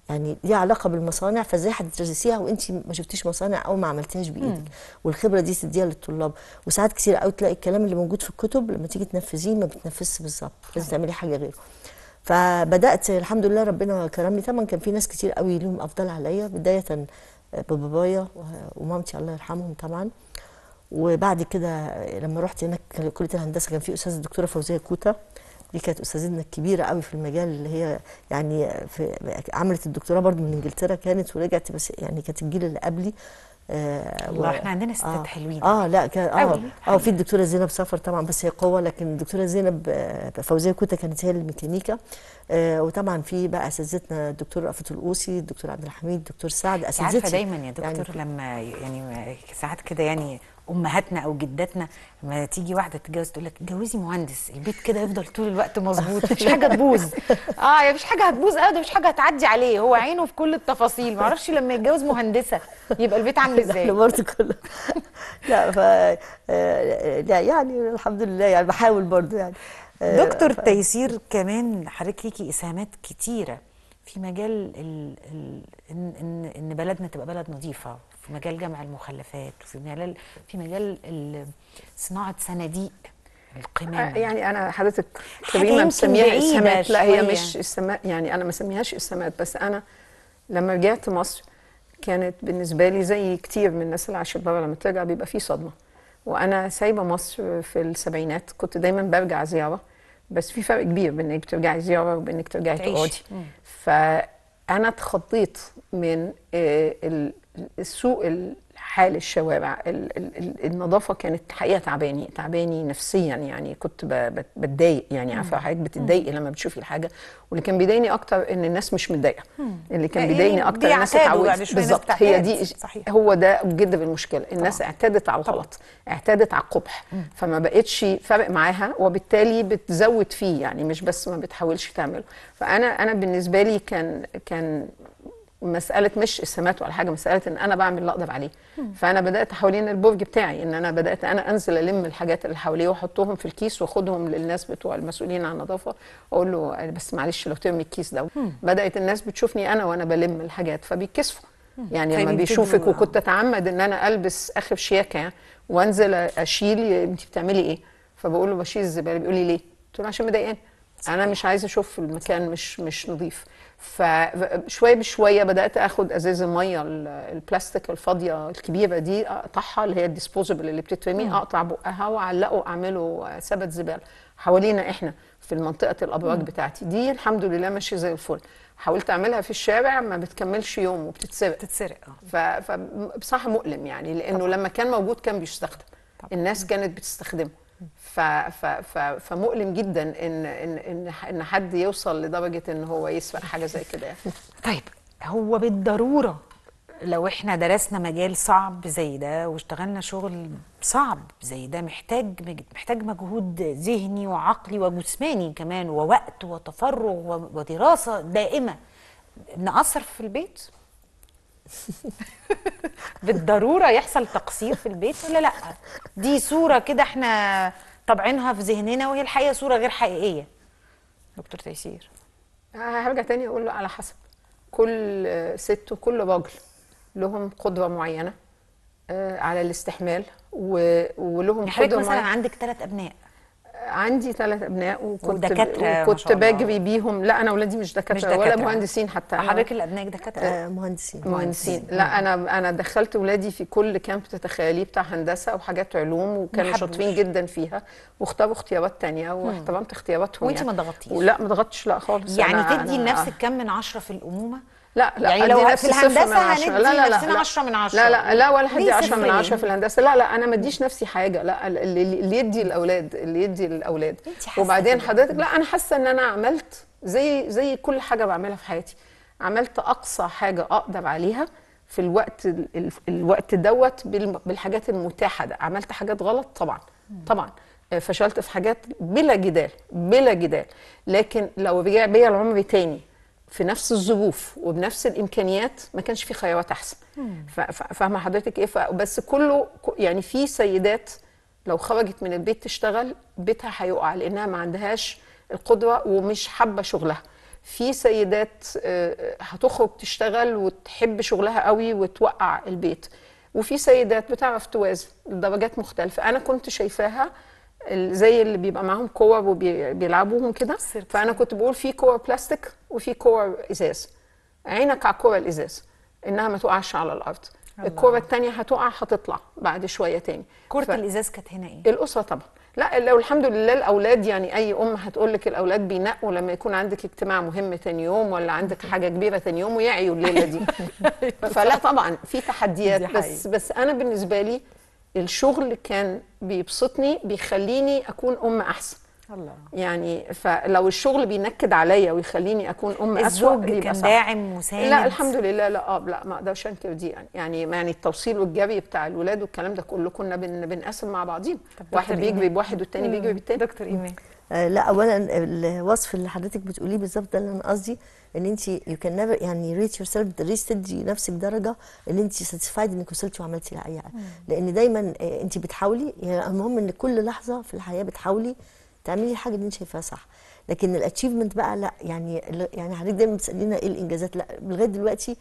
يعني ليها علاقه بالمصانع فازاي هتدرسيها وانت ما شفتيش مصانع او ما عملتيهاش بايدك والخبره دي تديها للطلاب وساعات كتير قوي تلاقي الكلام اللي موجود في الكتب لما تيجي تنفذيه ما بتنفذش بالظبط لازم تعملي حاجه غيره فبدات الحمد لله ربنا كرمني طبعا كان في ناس كتير قوي لهم افضل عليا بدايه ببابايا ومامتي الله يرحمهم طبعا وبعد كده لما رحت هناك كليه الهندسه كان في استاذه الدكتوره فوزيه كوتا دي كانت استاذتنا الكبيره قوي في المجال اللي هي يعني في عملت الدكتوراه برضو من انجلترا كانت ورجعت بس يعني كانت الجيل اللي قبلي آه احنا عندنا آه، ستات آه حلوين اه لا كان اه اه في الدكتوره زينب سفر طبعا بس هي قوه لكن الدكتوره زينب آه، فوزيه كوتا كانت هي الميكانيكا آه وطبعا في بقى اساتذتنا الدكتور رأفت القوسي الدكتور عبد الحميد الدكتور سعد اساتذتي عارفه دايما يا يعني دكتور يعني لما يعني ساعات كده يعني امهاتنا او جداتنا لما تيجي واحده تتجوز تقول لك اتجوزي مهندس البيت كده يفضل طول الوقت مظبوط مفيش حاجه تبوظ اه يا مفيش حاجه هتبوظ ابدا مفيش حاجه هتعدي عليه هو عينه في كل التفاصيل معرفش لما يتجوز مهندسه يبقى البيت عامل ازاي لا برضه كله لا ف لا آه، آه، يعني الحمد لله يعني بحاول برضه يعني آه، دكتور ف... تيسير كمان حضرتك ليكي اسهامات كتيره في مجال ال... ال... ان ان بلدنا تبقى بلد نظيفه في مجال جمع المخلفات وفي مجال في مجال صناعه صناديق القمامة آه، يعني أنا حضرتك تقريبا مسميها السمات لا هي مش السمات يعني أنا ما سميهاش السمات بس أنا لما رجعت مصر كانت بالنسبة لي زي كتير من الناس اللي عاشت بره لما ترجع بيبقى في صدمة وأنا سايبة مصر في السبعينات كنت دايما برجع زيارة بس في فرق كبير بين إنك ترجعي زيارة وبين إنك ترجعي تقعدي فأنا اتخضيت من آه، السوق حال الشوارع النظافه كانت حقيقه تعباني تعباني نفسيا يعني كنت بتضايق يعني عارفه حضرتك بتضايقي لما بتشوفي الحاجه واللي كان بيضايقني اكتر ان الناس مش متضايقه اللي كان إيه، إيه، بيضايقني اكتر الناس اتعودت بالظبط هي دي صحيح. هو ده جد بالمشكله الناس طبعا. اعتادت على الغلط اعتادت على القبح فما بقتش فارق معاها وبالتالي بتزود فيه يعني مش بس ما بتحاولش تعمله فانا انا بالنسبه لي كان كان مساله مش السمات ولا حاجه مساله ان انا بعمل اللي اقدر عليه فانا بدات حوالين البرج بتاعي ان انا بدات انا انزل الم الحاجات اللي حواليه واحطهم في الكيس واخدهم للناس بتوع المسؤولين عن النظافه اقول له بس معلش لو ترمي الكيس ده بدات الناس بتشوفني انا وانا بلم الحاجات فبيتكسفوا يعني لما بيشوفك وكنت اتعمد ان انا البس اخر شياكه وانزل اشيل انت بتعملي ايه فبقول له بشيل الزباله بيقول لي ليه قلت له عشان مضايقاني انا مش عايزه اشوف المكان مش مش نظيف فشويه بشويه بدات اخد ازاز الميه البلاستيك الفاضيه الكبيره دي اقطعها اللي هي الديسبوزبل اللي بتترمي اقطع بقها واعلقه اعمله سبت زباله حوالينا احنا في منطقه الابراج بتاعتي دي الحمد لله ماشيه زي الفل حاولت اعملها في الشارع ما بتكملش يوم وبتتسرق بتتسرق اه فبصراحه مؤلم يعني لانه طبعا. لما كان موجود كان بيستخدم طبعا. الناس كانت بتستخدمه ف ف ف فمؤلم جدا ان ان ان حد يوصل لدرجه ان هو يسرق حاجه زي كده يعني. طيب هو بالضروره لو احنا درسنا مجال صعب زي ده واشتغلنا شغل صعب زي ده محتاج محتاج مجهود ذهني وعقلي وجسماني كمان ووقت وتفرغ ودراسه دائمه نقصر في البيت بالضروره يحصل تقصير في البيت ولا لا دي صوره كده احنا طابعينها في ذهننا وهي الحقيقه صوره غير حقيقيه دكتور تيسير هرجع تاني اقول له على حسب كل ست وكل راجل لهم قدره معينه آه، على الاستحمال ولهم قدره مثلا معينة. عندك ثلاث ابناء عندي ثلاث ابناء وكنت ودكاتره وكنت بجري بيهم لا انا اولادي مش دكاتره, ولا مهندسين حتى حضرتك اللي ابنائك دكاتره آه، مهندسين مهندسين لا انا انا دخلت اولادي في كل كامب تتخيليه بتاع هندسه وحاجات علوم وكانوا شاطرين جدا فيها واختاروا اختيارات تانية واحترمت اختياراتهم وانت يعني. ما ضغطتيش لا ما ضغطتش لا خالص يعني تدي لنفسك كم من عشرة في الامومه لا لا يعني لو في الهندسه هندي لا لا نفسنا 10 من 10 لا لا لا ولا هدي 10 من 10 في الهندسه لا لا انا ما اديش نفسي حاجه لا اللي, اللي يدي الاولاد اللي يدي الاولاد وبعدين حضرتك لا انا حاسه ان انا عملت زي زي كل حاجه بعملها في حياتي عملت اقصى حاجه اقدر عليها في الوقت الوقت دوت بالحاجات المتاحه ده عملت حاجات غلط طبعا طبعا آه، فشلت في حاجات بلا جدال بلا جدال لكن لو رجع بيا العمر تاني في نفس الظروف وبنفس الامكانيات ما كانش في خيارات احسن فاهمه حضرتك ايه بس كله يعني في سيدات لو خرجت من البيت تشتغل بيتها هيقع لانها ما عندهاش القدره ومش حابه شغلها في سيدات آه، هتخرج تشتغل وتحب شغلها قوي وتوقع البيت وفي سيدات بتعرف توازن درجات مختلفه انا كنت شايفاها زي اللي بيبقى معاهم كور وبيلعبوهم كده فانا كنت بقول في كور بلاستيك وفي كور ازاز عينك على كوب الازاز انها ما تقعش على الارض الكوره الثانيه هتقع هتطلع بعد شويه تاني كره ف... الازاز كانت هنا ايه الاسره طبعا لا لو الحمد لله الاولاد يعني اي ام هتقول لك الاولاد بينقوا لما يكون عندك اجتماع مهم تاني يوم ولا عندك حاجه كبيره تاني يوم ويعيوا الليله دي أيوة. فلا طبعا في تحديات بس بس انا بالنسبه لي الشغل كان بيبسطني بيخليني اكون ام احسن الله يعني فلو الشغل بينكد عليا ويخليني اكون ام الزوج كان داعم مساند لا الحمد لله لا اه لا ما اقدرش انكر دي يعني يعني يعني التوصيل والجري بتاع الولاد والكلام ده كله كنا بن بنقسم مع بعضينا واحد بيجري بواحد والتاني بيجري بالتاني دكتور ايمان آه لا اولا الوصف اللي حضرتك بتقوليه بالظبط ده اللي انا قصدي ان انت يو كان نيفر يعني ريت يور سيلف ريت تدي نفسك درجه ان انت ساتيسفايد انك وصلتي وعملتي لاي حاجه لان دايما آه، انت بتحاولي يعني المهم ان كل لحظه في الحياه بتحاولي تعملي الحاجه اللي انت شايفاها صح لكن الاتشيفمنت بقى لا يعني يعني حضرتك دايما بتسالينا ايه الانجازات لا لغايه دلوقتي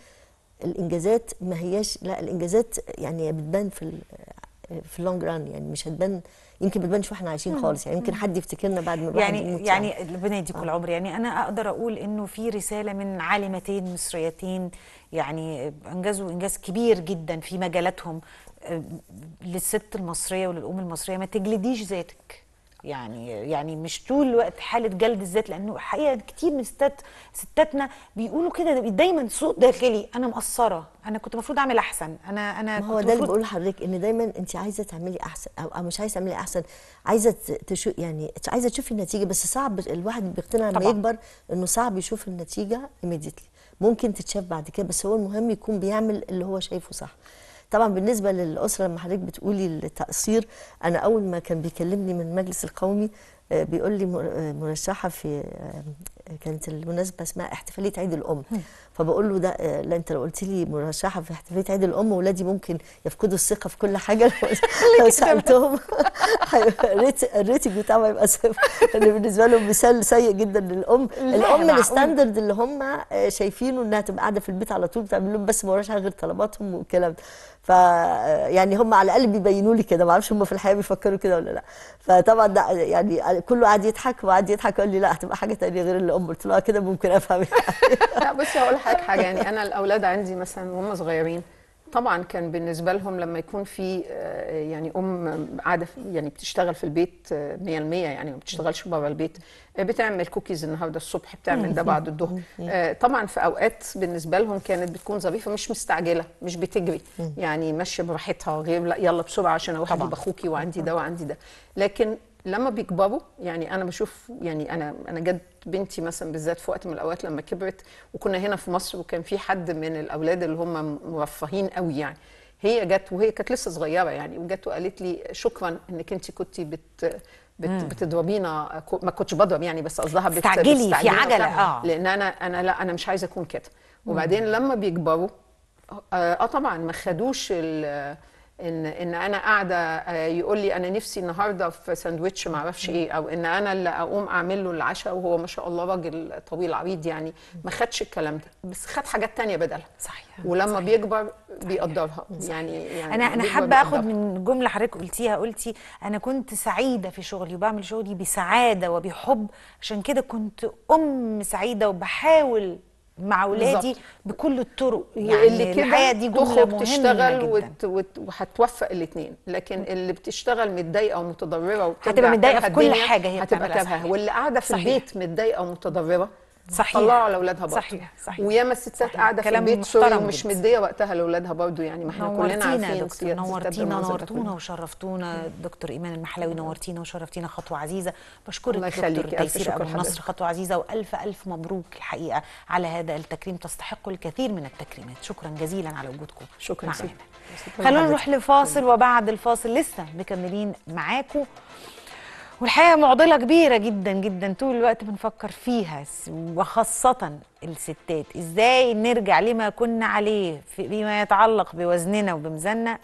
الانجازات ما هياش لا الانجازات يعني بتبان في في اللونج ران يعني مش هتبان يمكن ما تبانش واحنا عايشين خالص يعني يمكن حد يفتكرنا بعد ما يعني, يعني يعني, يعني ربنا يديكم آه. العمر يعني انا اقدر اقول انه في رساله من عالمتين مصريتين يعني انجزوا انجاز كبير جدا في مجالاتهم آه، للست المصريه وللام المصريه ما تجلديش ذاتك يعني يعني مش طول الوقت حاله جلد الذات لانه حقيقه كتير من ستات ستاتنا بيقولوا كده دايما سوء داخلي انا مقصره انا كنت المفروض اعمل احسن انا انا ما هو ده اللي بقول لحضرتك ان دايما انت عايزه تعملي احسن او مش عايزه تعملي احسن عايزه تشو يعني عايزه تشوفي النتيجه بس صعب الواحد بيقتنع لما يكبر انه صعب يشوف النتيجه ايميديتلي ممكن تتشاف بعد كده بس هو المهم يكون بيعمل اللي هو شايفه صح طبعا بالنسبه للاسره لما حضرتك بتقولي التقصير انا اول ما كان بيكلمني من المجلس القومي آه، بيقول لي آه، مرشحه في آه، كانت المناسبه اسمها احتفاليه عيد الام فبقول له ده لا انت لو قلت لي مرشحه في احتفاليه عيد الام ولادي ممكن يفقدوا الثقه في كل حاجه لو سالتهم الريتنج بتاعهم هيبقى صفر بالنسبه لهم مثال سيء جدا للام الام الستاندرد اللي هم شايفينه انها تبقى قاعده في البيت على طول بتعمل لهم بس مرشحه غير طلباتهم والكلام ده ف يعني هم على الاقل بيبينوا لي كده ما اعرفش هم في الحياه بيفكروا كده ولا لا فطبعا ده يعني كله قاعد يضحك وقاعد يضحك قال لي لا هتبقى حاجه تانية غير اللي ام قلت له كده ممكن افهم يعني لا بصي هقول لك حاجه يعني انا الاولاد عندي مثلا وهم صغيرين طبعا كان بالنسبه لهم لما يكون في آه، يعني ام قاعده يعني بتشتغل في البيت 100% آه، يعني ما بتشتغلش بره البيت آه، بتعمل كوكيز النهارده الصبح بتعمل ده بعد الظهر طبعا في اوقات بالنسبه لهم كانت بتكون ظريفه مش مستعجله مش بتجري يعني ماشيه براحتها غير لا يلا بسرعه عشان اروح اجيب اخوكي وعندي ده وعندي ده لكن لما بيكبروا يعني انا بشوف يعني انا انا جد بنتي مثلا بالذات في وقت من الاوقات لما كبرت وكنا هنا في مصر وكان في حد من الاولاد اللي هم مرفهين قوي يعني هي جت وهي كانت لسه صغيره يعني وجت وقالت لي شكرا انك انت كنت بت بت بتضربينا ما كنتش بضرب يعني بس قصدها بتستعجلي في عجله اه لان انا انا لا انا مش عايزه اكون كده وبعدين لما بيكبروا اه, آه، طبعا ما خدوش ان ان انا قاعده آه، يقول لي انا نفسي النهارده في ساندويتش ما اعرفش ايه او ان انا اللي اقوم اعمل له العشاء وهو ما شاء الله راجل طويل عريض يعني ما خدش الكلام ده بس خد حاجات تانية بدلها صحيح ولما صحيح. بيكبر بيقدرها صحيح. يعني, يعني انا انا حابه اخد من جمله حضرتك قلتيها قلتي انا كنت سعيده في شغلي وبعمل شغلي بسعاده وبحب عشان كده كنت ام سعيده وبحاول مع اولادي بكل الطرق يعني اللي كده دي جمله مهمه وهتوفق وت... وت... وهتوفق الاثنين لكن اللي بتشتغل متضايقه ومتضرره هتبقى متضايقه في كل حاجه هي هتبقى تابهه واللي قاعده في صحيح. البيت متضايقه ومتضرره صحيح طلعوا لاولادها برضه صحيح صحيح وياما الستات قاعده في البيت سوري مش مديه وقتها لاولادها برضه يعني ما احنا كلنا عارفين دكتور نورتينا نورتونا وشرفتونا دكتور ايمان المحلاوي نورتينا وشرفتينا خطوه عزيزه بشكرك دكتور تيسير ابو نصر خطوه عزيزه والف الف مبروك الحقيقه على هذا التكريم تستحقوا الكثير من التكريمات شكرا جزيلا على وجودكم شكرا معنا خلونا نروح لفاصل وبعد الفاصل لسه مكملين معاكم والحقيقه معضله كبيره جدا جدا طول الوقت بنفكر فيها وخاصه الستات ازاي نرجع لما كنا عليه فيما يتعلق بوزننا وبميزاننا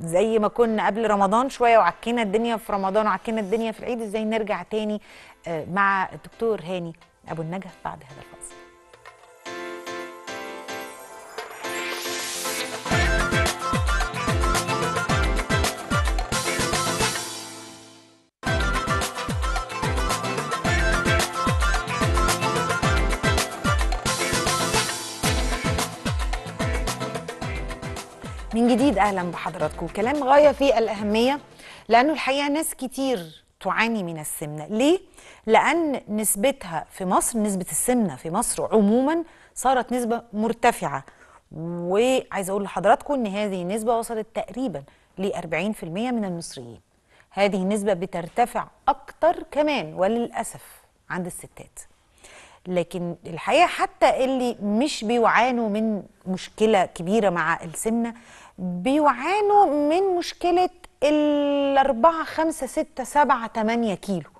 زي ما كنا قبل رمضان شويه وعكينا الدنيا في رمضان وعكينا الدنيا في العيد ازاي نرجع تاني آه، مع الدكتور هاني ابو النجا بعد هذا الفصل من جديد اهلا بحضراتكم كلام غايه في الاهميه لانه الحقيقه ناس كتير تعاني من السمنه ليه لان نسبتها في مصر نسبه السمنه في مصر عموما صارت نسبه مرتفعه وعايزه اقول لحضراتكم ان هذه النسبه وصلت تقريبا ل 40% من المصريين هذه النسبه بترتفع اكتر كمان وللاسف عند الستات لكن الحقيقه حتى اللي مش بيعانوا من مشكله كبيره مع السمنه بيعانوا من مشكله الأربعة خمسة ستة سبعة تمانية كيلو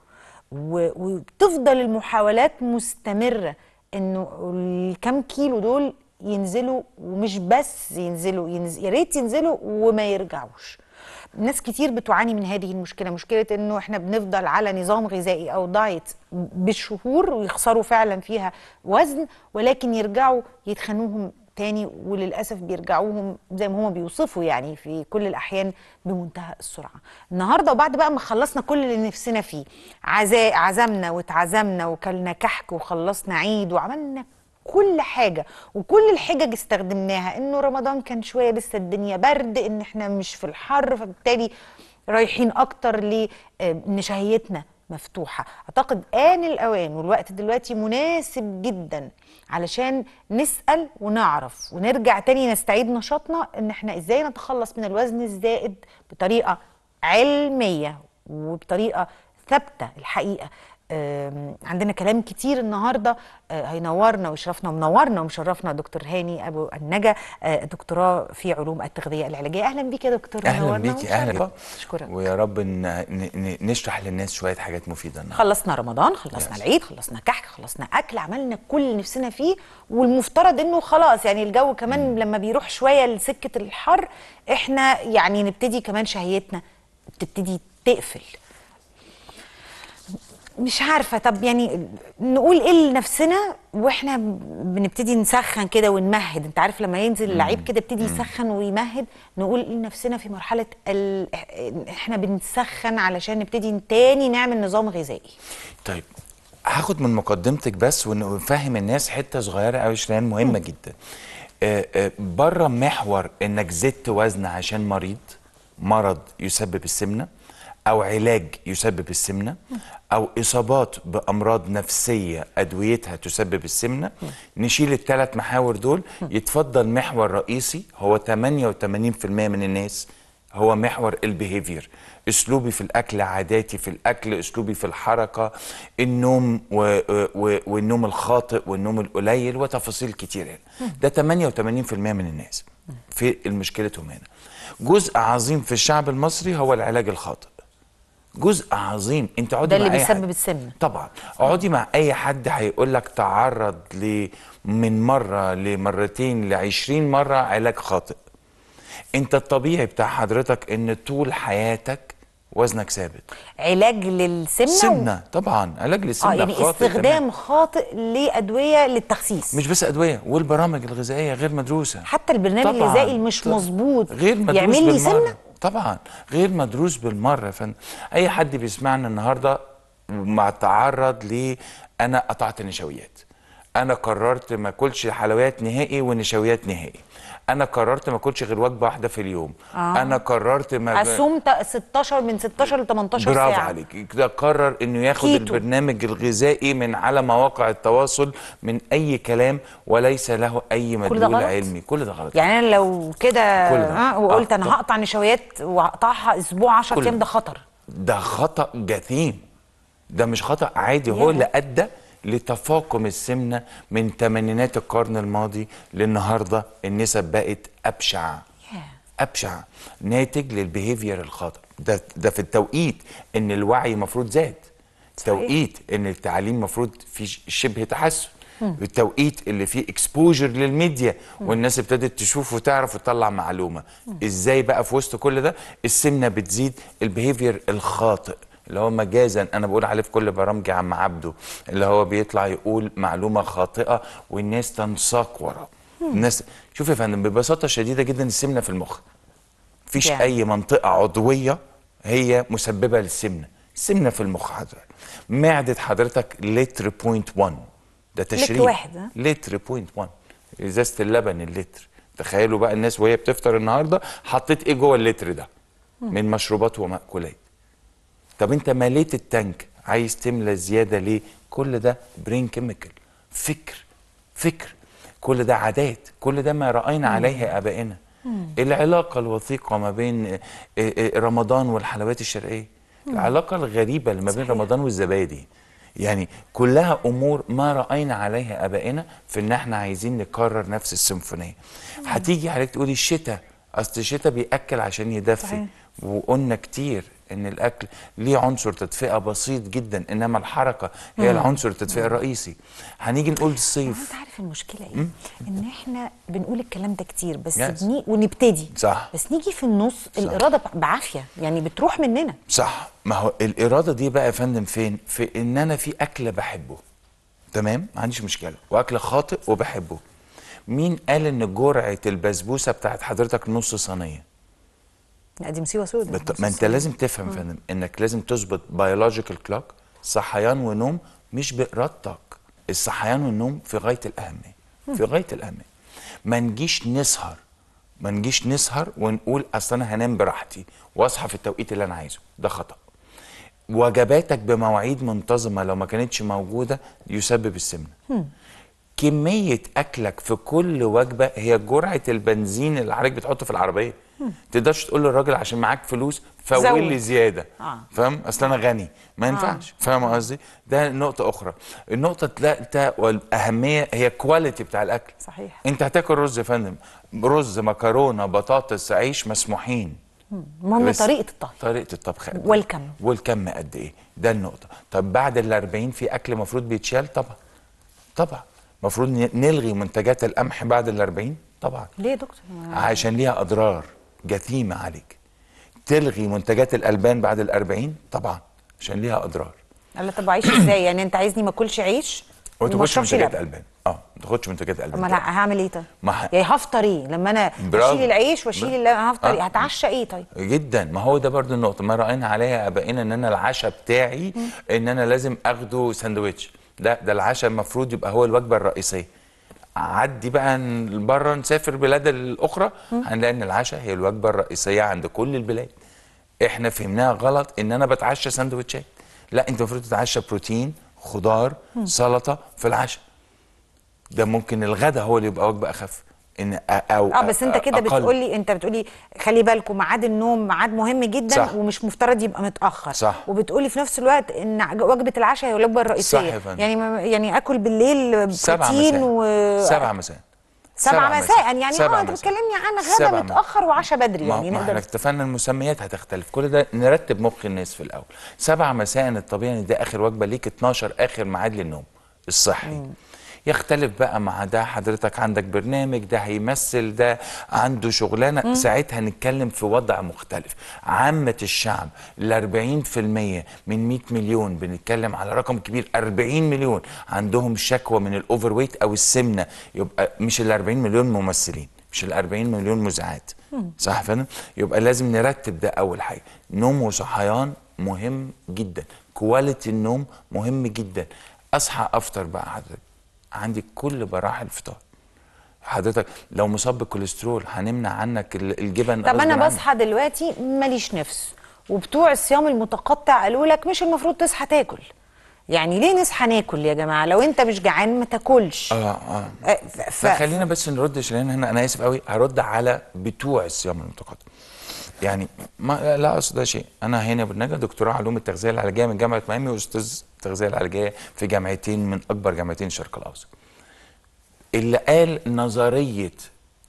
وتفضل المحاولات مستمرة انه الكام كيلو دول ينزلوا ومش بس ينزلوا ينز... يا ريت ينزلوا وما يرجعوش ناس كتير بتعاني من هذه المشكله مشكله انه احنا بنفضل على نظام غذائي او دايت بالشهور ويخسروا فعلا فيها وزن ولكن يرجعوا يتخنوهم تاني وللاسف بيرجعوهم زي ما هما بيوصفوا يعني في كل الاحيان بمنتهى السرعه. النهارده وبعد بقى ما خلصنا كل اللي نفسنا فيه عزاء عزمنا وتعزمنا وكلنا كحك وخلصنا عيد وعملنا كل حاجه وكل الحجج استخدمناها انه رمضان كان شويه لسه الدنيا برد ان احنا مش في الحر فبالتالي رايحين اكتر لنشهيتنا آه، مفتوحة أعتقد آن الأوان والوقت دلوقتي مناسب جدا علشان نسأل ونعرف ونرجع تاني نستعيد نشاطنا إن إحنا إزاي نتخلص من الوزن الزائد بطريقة علمية وبطريقة ثابتة الحقيقة عندنا كلام كتير النهارده آه، هينورنا ويشرفنا ومنورنا ومشرفنا دكتور هاني ابو النجا آه، دكتوراه في علوم التغذيه العلاجيه اهلا بيك يا دكتور اهلا بيك اهلا بيك ويا رب إن نشرح للناس شويه حاجات مفيده النهارده خلصنا رمضان خلصنا يعني. العيد خلصنا كحك خلصنا اكل عملنا كل نفسنا فيه والمفترض انه خلاص يعني الجو كمان م. لما بيروح شويه لسكه الحر احنا يعني نبتدي كمان شهيتنا تبتدي تقفل مش عارفه طب يعني نقول ايه لنفسنا واحنا بنبتدي نسخن كده ونمهد انت عارف لما ينزل اللعيب كده يبتدي يسخن ويمهد نقول ايه لنفسنا في مرحله ال... احنا بنسخن علشان نبتدي تاني نعمل نظام غذائي طيب هاخد من مقدمتك بس ونفهم الناس حته صغيره قوي شريان مهمه جدا بره محور انك زدت وزن عشان مريض مرض يسبب السمنه أو علاج يسبب السمنة أو إصابات بأمراض نفسية أدويتها تسبب السمنة نشيل الثلاث محاور دول يتفضل محور رئيسي هو 88% من الناس هو محور البيهيفير اسلوبي في الاكل عاداتي في الاكل اسلوبي في الحركه النوم و... و... والنوم الخاطئ والنوم القليل وتفاصيل كتير هنا يعني. ده 88% من الناس في مشكلتهم هنا جزء عظيم في الشعب المصري هو العلاج الخاطئ جزء عظيم انت اقعدي ده اللي مع بيسبب السمنه طبعا اقعدي مع اي حد هيقول لك تعرض ل من مره لمرتين ل 20 مره علاج خاطئ انت الطبيعي بتاع حضرتك ان طول حياتك وزنك ثابت علاج للسمنه سمنه و... طبعا علاج آه، للسمنه آه يعني خاطئ استخدام تمام. خاطئ لادويه للتخسيس مش بس ادويه والبرامج الغذائيه غير مدروسه حتى البرنامج الغذائي مش مظبوط غير مدروس يعمل لي سمنه طبعا غير مدروس بالمره فن اي حد بيسمعنا النهارده ما تعرض لي انا قطعت النشويات انا قررت ما اكلش حلويات نهائي ونشويات نهائي انا قررت ما اكلش غير وجبه واحده في اليوم آه. انا قررت ما اصوم 16 من 16 ل 18 برافو ساعه برافو عليك ده قرر انه ياخد كيتو. البرنامج الغذائي من على مواقع التواصل من اي كلام وليس له اي مدلول علمي كل ده غلط يعني انا لو كده آه وقلت آه. انا هقطع نشويات واقطعها اسبوع 10 ايام ده خطر ده خطا جثيم ده مش خطا عادي هو يعني. اللي ادى لتفاقم السمنة من تمانينات القرن الماضي للنهاردة النسب بقت أبشع أبشع ناتج للبيهيفير الخاطئ ده, ده في التوقيت ان الوعي مفروض زاد توقيت ان التعليم مفروض في شبه تحسن التوقيت اللي فيه اكسبوجر للميديا والناس ابتدت تشوف وتعرف وتطلع معلومه ازاي بقى في وسط كل ده السمنه بتزيد البيهيفير الخاطئ اللي هو مجازا انا بقول عليه في كل برامجي عم عبده اللي هو بيطلع يقول معلومه خاطئه والناس تنساق وراه الناس شوف يا فندم ببساطه شديده جدا السمنه في المخ فيش يعني. اي منطقه عضويه هي مسببه للسمنه السمنه في المخ حضرتك معده حضرتك لتر بوينت 1 ده تشريح لتر واحد لتر بوينت 1 ازازه اللبن اللتر تخيلوا بقى الناس وهي بتفطر النهارده حطيت ايه جوه اللتر ده من مشروبات ومأكولات طب انت مليت التانك عايز تملى زياده ليه كل ده برين كيميكال فكر فكر كل ده عادات كل ده ما راينا عليه ابائنا العلاقه الوثيقه ما بين آه، آه، آه، رمضان والحلويات الشرقيه العلاقه الغريبه اللي ما بين رمضان والزبادي يعني كلها امور ما راينا عليها ابائنا في ان احنا عايزين نكرر نفس السيمفونيه هتيجي عليك تقولي الشتاء اصل الشتاء بياكل عشان يدفي وقلنا كتير ان الاكل ليه عنصر تدفئه بسيط جدا انما الحركه هي العنصر التدفئه الرئيسي هنيجي نقول الصيف انت عارف المشكله ايه ان احنا بنقول الكلام ده كتير بس بني ونبتدي صح بس نيجي في النص صح. الاراده بعافيه يعني بتروح مننا صح ما هو الاراده دي بقى يا فندم فين في ان انا في اكل بحبه تمام ما عنديش مشكله واكل خاطئ وبحبه مين قال ان جرعه البسبوسه بتاعت حضرتك نص صينيه لا دي مصيبه سوداء بت... ما انت لازم تفهم فندم انك لازم تظبط بيولوجيكال كلوك صحيان ونوم مش بارادتك الصحيان والنوم في غايه الاهميه في غايه الاهميه ما نجيش نسهر ما نجيش نسهر ونقول اصل انا هنام براحتي واصحى في التوقيت اللي انا عايزه ده خطا وجباتك بمواعيد منتظمه لو ما كانتش موجوده يسبب السمنه كميه اكلك في كل وجبه هي جرعه البنزين اللي حضرتك بتحطه في العربيه تقدرش تقول للراجل عشان معاك فلوس فول لي زياده آه. فاهم اصل انا غني ما آه. ينفعش آه. فاهم قصدي ده نقطه اخرى النقطه الثالثه والاهميه هي الكواليتي بتاع الاكل صحيح انت هتاكل رز يا فندم رز مكرونه بطاطس عيش مسموحين المهم طريقه الطهي طريقه الطبخ والكم والكم قد ايه ده النقطه طب بعد ال 40 في اكل المفروض بيتشال طبعا طبعا المفروض نلغي منتجات القمح بعد ال 40 طبعا ليه يا دكتور عشان ليها اضرار جثيمة عليك تلغي منتجات الألبان بعد الأربعين طبعا عشان ليها أضرار قال طب عيش إزاي يعني أنت عايزني ما أكلش عيش وما تاخدش منتجات ألبان اه ما تاخدش منتجات ألبان طب أنا هعمل إيه طيب؟ ما يعني هفطر إيه لما أنا أشيل العيش وأشيل هفطر إيه آه. هتعشى إيه طيب؟ جدا ما هو ده برضو النقطة ما رأينا عليها آبائنا إن أنا العشاء بتاعي إن أنا لازم آخده ساندوتش ده ده العشاء المفروض يبقى هو الوجبة الرئيسية عدي بقى بره نسافر بلاد الاخرى هنلاقي ان العشاء هي الوجبه الرئيسيه عند كل البلاد احنا فهمناها غلط ان انا بتعشى سندوتشات لا انت المفروض تتعشى بروتين خضار سلطه في العشاء ده ممكن الغدا هو اللي يبقى وجبه اخف ان او اه بس انت كده بتقولي انت بتقولي خلي بالكم ميعاد النوم ميعاد مهم جدا صح. ومش مفترض يبقى متاخر صح. وبتقولي في نفس الوقت ان وجبه العشاء هي الوجبه الرئيسيه صح يعني يعني اكل بالليل بروتين و سبعة مساء سبعة مساء يعني اه انت بتكلمني عن غدا متاخر وعشاء بدري يعني ما احنا اتفقنا المسميات هتختلف كل ده نرتب مخ الناس في الاول سبعة مساء الطبيعي ان ده اخر وجبه ليك 12 اخر ميعاد للنوم الصحي مم. يختلف بقى مع ده حضرتك عندك برنامج ده هيمثل ده عنده شغلانه مم. ساعتها نتكلم في وضع مختلف عامه الشعب ال 40% من 100 مليون بنتكلم على رقم كبير 40 مليون عندهم شكوى من الاوفر ويت او السمنه يبقى مش ال 40 مليون ممثلين مش ال 40 مليون مذيعات صح فعلا يبقى لازم نرتب ده اول حاجه نوم وصحيان مهم جدا كواليتي النوم مهم جدا اصحى افطر بقى حضرتك عندي كل براح الفطار حضرتك لو مصاب بالكوليسترول هنمنع عنك الجبن طب انا بصحى دلوقتي ماليش نفس وبتوع الصيام المتقطع قالوا لك مش المفروض تصحى تاكل يعني ليه نصحى ناكل يا جماعه لو انت مش جعان ما تاكلش اه اه, أه، ف... خلينا بس نرد لان هنا انا اسف قوي هرد على بتوع الصيام المتقطع يعني ما لا اقصد شيء انا هنا بالنجا دكتوراه علوم التغذيه العلاجيه من جامعه ميامي واستاذ التغذيه العلاجيه في جامعتين من اكبر جامعتين الشرق الاوسط اللي قال نظريه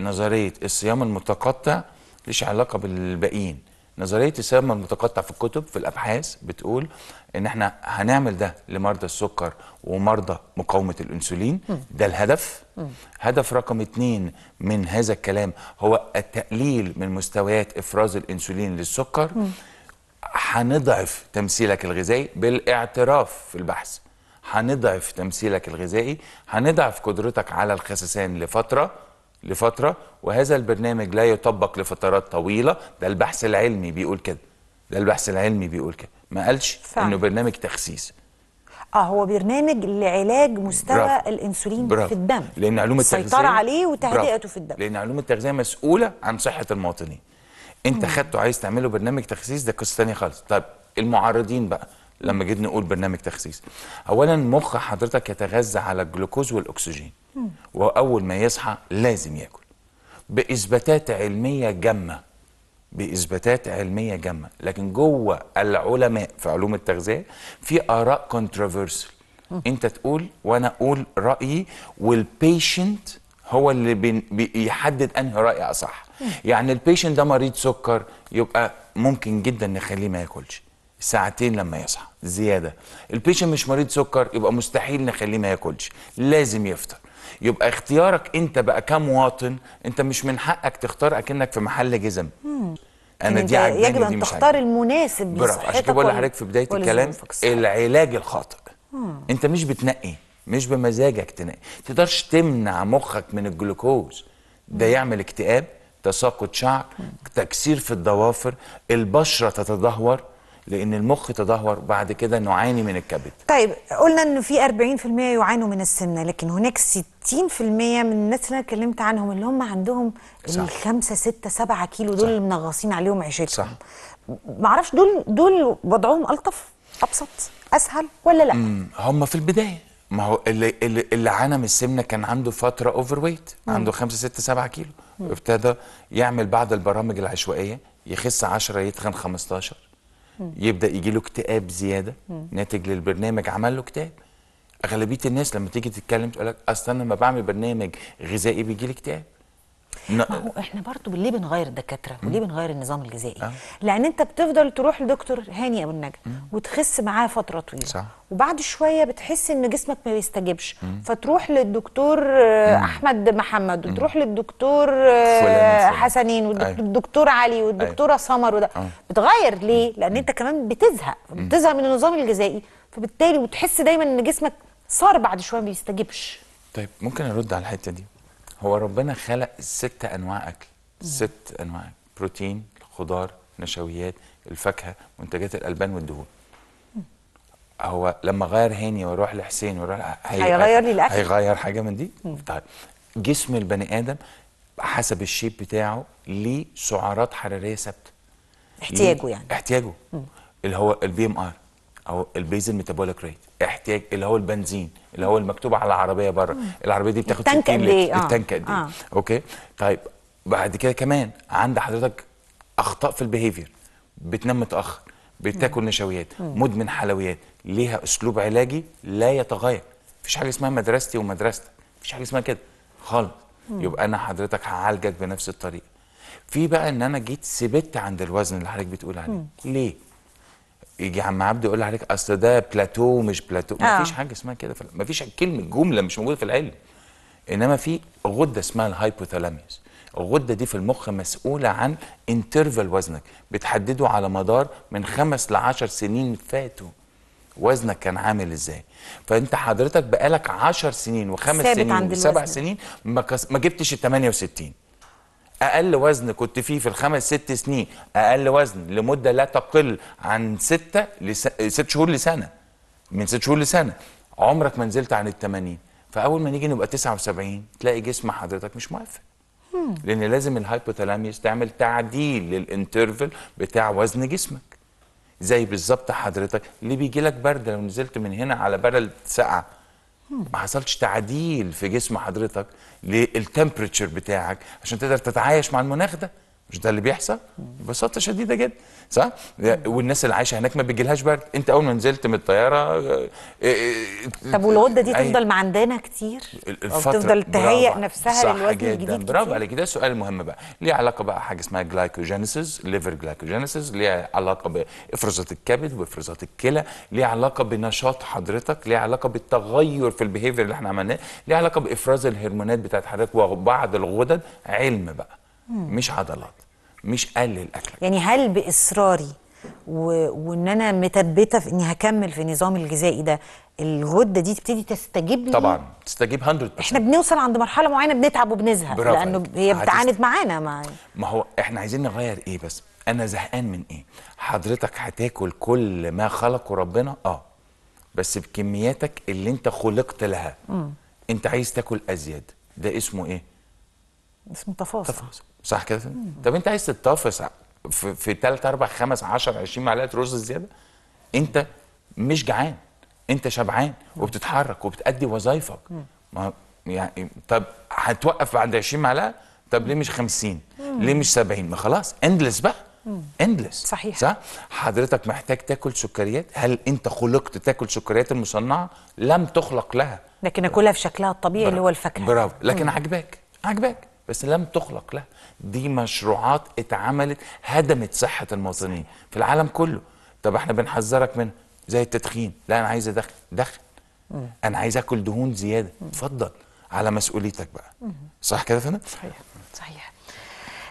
نظريه الصيام المتقطع ليش علاقه بالباقيين نظريه الصيام المتقطع في الكتب في الابحاث بتقول ان احنا هنعمل ده لمرضى السكر ومرضى مقاومه الانسولين ده الهدف هدف رقم اتنين من هذا الكلام هو التقليل من مستويات افراز الانسولين للسكر هنضعف تمثيلك الغذائي بالاعتراف في البحث هنضعف تمثيلك الغذائي هنضعف قدرتك على الخسسان لفتره لفتره وهذا البرنامج لا يطبق لفترات طويله ده البحث العلمي بيقول كده ده البحث العلمي بيقول كده ما قالش فعلا. انه برنامج تخسيس اه هو برنامج لعلاج مستوى برافو. الانسولين برافو. في الدم لان علوم التغذيه السيطره عليه وتهدئته في الدم لان علوم التغذيه مسؤوله عن صحه المواطنين انت خدته عايز تعمله برنامج تخسيس ده قصه ثانيه خالص طيب المعارضين بقى لما جيت نقول برنامج تخسيس اولا مخ حضرتك يتغذى على الجلوكوز والاكسجين واول ما يصحى لازم ياكل باثباتات علميه جامه باثباتات علميه جامه لكن جوه العلماء في علوم التغذيه في اراء كونتروفيرسل انت تقول وانا اقول رايي والبيشنت هو اللي بيحدد انهي راي اصح يعني البيشنت ده مريض سكر يبقى ممكن جدا نخليه ما ياكلش ساعتين لما يصحى زياده البيشنت مش مريض سكر يبقى مستحيل نخليه ما ياكلش لازم يفطر يبقى اختيارك انت بقى كمواطن انت مش من حقك تختار اكنك في محل جزم مم. انا يعني دي عجباني يجب ان تختار المناسب لصحتك عشان كده بقول لحضرتك في بدايه الكلام العلاج الخاطئ مم. انت مش بتنقي مش بمزاجك تنقي تقدرش تمنع مخك من الجلوكوز ده يعمل اكتئاب تساقط شعر تكسير في الضوافر البشرة تتدهور لان المخ تدهور بعد كده نعاني من الكبد طيب قلنا ان في 40% يعانوا من السمنه لكن هناك 60% من الناس اللي انا اتكلمت عنهم اللي هم عندهم الخمسة ستة سبعة كيلو دول اللي منغصين عليهم عيشتهم صح معرفش دول دول وضعهم الطف ابسط اسهل ولا لا هم في البدايه ما هو اللي اللي عانى من السمنه كان عنده فتره اوفر ويت عنده 5 6 7 كيلو ابتدى يعمل بعض البرامج العشوائيه يخس 10 يتخن 15 يبدا يجي له اكتئاب زياده ناتج للبرنامج عمل له اكتئاب اغلبيه الناس لما تيجي تتكلم تقول لك اصل انا لما بعمل برنامج غذائي بيجي لي اكتئاب ما هو احنا برضه ليه بنغير الدكاتره وليه بنغير النظام الغذائي آه. لان انت بتفضل تروح لدكتور هاني ابو النجا وتخس معاه فتره طويله صح. وبعد شويه بتحس ان جسمك ما بيستجبش فتروح للدكتور آه، احمد محمد وتروح للدكتور آه، حسنين أيوه. والدكتور علي أيوه. والدكتوره سمر وده بتغير ليه لان انت كمان بتزهق بتزهق من النظام الغذائي فبالتالي وتحس دايما ان جسمك صار بعد شويه ما بيستجبش طيب ممكن ارد على الحته دي هو ربنا خلق ست انواع اكل ست انواع بروتين خضار نشويات الفاكهه منتجات الالبان والدهون هو لما غير هاني واروح لحسين واروح هي... هيغير لي الاكل هيغير حاجه من دي طيب جسم البني ادم حسب الشيب بتاعه ليه سعرات حراريه ثابته احتياجه يعني احتياجه مم. اللي هو البي ام ار او البيزل ميتابوليك ريت احتياج اللي هو البنزين اللي هو المكتوب على العربيه بره العربيه دي بتاخد 60 لتر التانكه قد ايه, آه. إيه؟ آه. اوكي طيب بعد كده كمان عند حضرتك اخطاء في البيهيفير بتنام متاخر بتاكل نشويات مدمن حلويات ليها اسلوب علاجي لا يتغير مفيش حاجه اسمها مدرستي ومدرستك مفيش حاجه اسمها كده خالص يبقى انا حضرتك هعالجك بنفس الطريقه في بقى ان انا جيت سبت عند الوزن اللي حضرتك بتقول عليه ليه يجي عم عبده يقول عليك اصل ده بلاتو مش بلاتو آه. مفيش حاجه اسمها كده مفيش كلمه جمله مش موجوده في العلم انما في غده اسمها الهايبوثالاميوس الغده دي في المخ مسؤوله عن انترفال وزنك بتحدده على مدار من خمس ل 10 سنين فاتوا وزنك كان عامل ازاي فانت حضرتك بقالك 10 سنين وخمس سنين وسبع سنين ما, كس... ما جبتش ال 68 اقل وزن كنت فيه في الخمس ست سنين اقل وزن لمده لا تقل عن ستة لس... ست شهور لسنه من ست شهور لسنه عمرك ما نزلت عن ال 80 فاول ما نيجي نبقى 79 تلاقي جسم حضرتك مش موافق لان لازم الهايبوثالاميوس تعمل تعديل للانترفل بتاع وزن جسمك زي بالظبط حضرتك اللي بيجي لك برد لو نزلت من هنا على بلد ساقعه ما حصلش تعديل في جسم حضرتك للتمبريتشر بتاعك عشان تقدر تتعايش مع المناخ ده مش ده اللي بيحصل ببساطه شديده جدا صح والناس اللي عايشه هناك ما بيجيلهاش برد انت اول ما نزلت من الطياره آه، آه، آه، طب والغده دي تفضل عندنا كتير تفضل تهيئ نفسها للوزن الجديد برافو عليك ده سؤال مهم بقى ليه علاقه بقى حاجه اسمها جلايكوجينيسيس ليفر جلايكوجينيسيس ليه علاقه بافرازات الكبد وافرازات الكلى ليه علاقه بنشاط حضرتك ليه علاقه بالتغير في البيهيفير اللي احنا عملناه ليه علاقه بافراز الهرمونات بتاعت حضرتك وبعض الغدد علم بقى مش عضلات مش قلل اكلك يعني هل باصراري و... وان انا متبتة في اني هكمل في النظام الغذائي ده الغده دي تبتدي تستجيب لي طبعا تستجيب 100% احنا بنوصل عند مرحله معينه بنتعب وبنزهق لانه هي بتعاند هتست... معانا مع... ما هو احنا عايزين نغير ايه بس انا زهقان من ايه حضرتك هتاكل كل ما خلقه ربنا اه بس بكمياتك اللي انت خلقت لها م. انت عايز تاكل ازيد ده اسمه ايه اسمه تفاصل صح كده طب انت عايز تتفاصل في, في 3 4 5 10 20 معلقه رز زياده انت مش جعان انت شبعان وبتتحرك وبتأدي وظايفك ما يعني طب هتوقف بعد 20 معلقه طب ليه مش 50 ليه مش 70 ما خلاص اندلس بقى اندلس صحيح صح حضرتك محتاج تاكل سكريات هل انت خلقت تاكل سكريات المصنعه لم تخلق لها لكن اكلها في شكلها الطبيعي اللي هو الفاكهه برافو لكن عجبك عجبك بس لم تخلق لا دي مشروعات اتعملت هدمت صحه المواطنين في العالم كله طب احنا بنحذرك من زي التدخين لا انا عايز ادخن دخن انا عايز اكل دهون زياده اتفضل على مسؤوليتك بقى صح كده فندم صحيح صحيح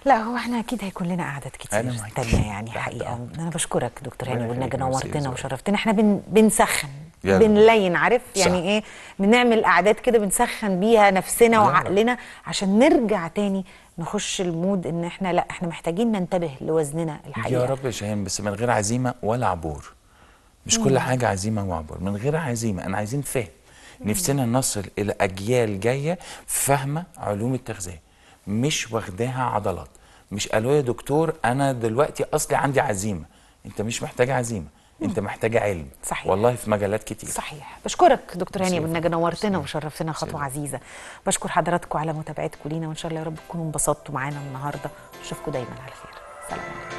لا هو احنا اكيد هيكون لنا قعدات كتير تانية يعني حقيقه انا بشكرك دكتور هاني والنجا نورتنا وشرفتنا احنا بن... بنسخن يعني بنلين عارف يعني ايه بنعمل اعداد كده بنسخن بيها نفسنا وعقلنا عشان نرجع تاني نخش المود ان احنا لا احنا محتاجين ننتبه لوزننا الحقيقي يا رب يا شاهين بس من غير عزيمه ولا عبور مش كل حاجه عزيمه وعبور من غير عزيمه انا عايزين فهم نفسنا نصل الى اجيال جايه فاهمه علوم التغذيه مش واخداها عضلات مش قالوا يا دكتور انا دلوقتي اصلي عندي عزيمه انت مش محتاج عزيمه انت محتاجه علم صحيح. والله في مجالات كتير صحيح بشكرك دكتور هاني ابو نجا نورتنا وشرفتنا خطوه عزيزه بشكر حضراتكم على متابعتكم لينا وان شاء الله يا رب تكونوا انبسطتوا معانا النهارده اشوفكم دايما على خير سلام عليكم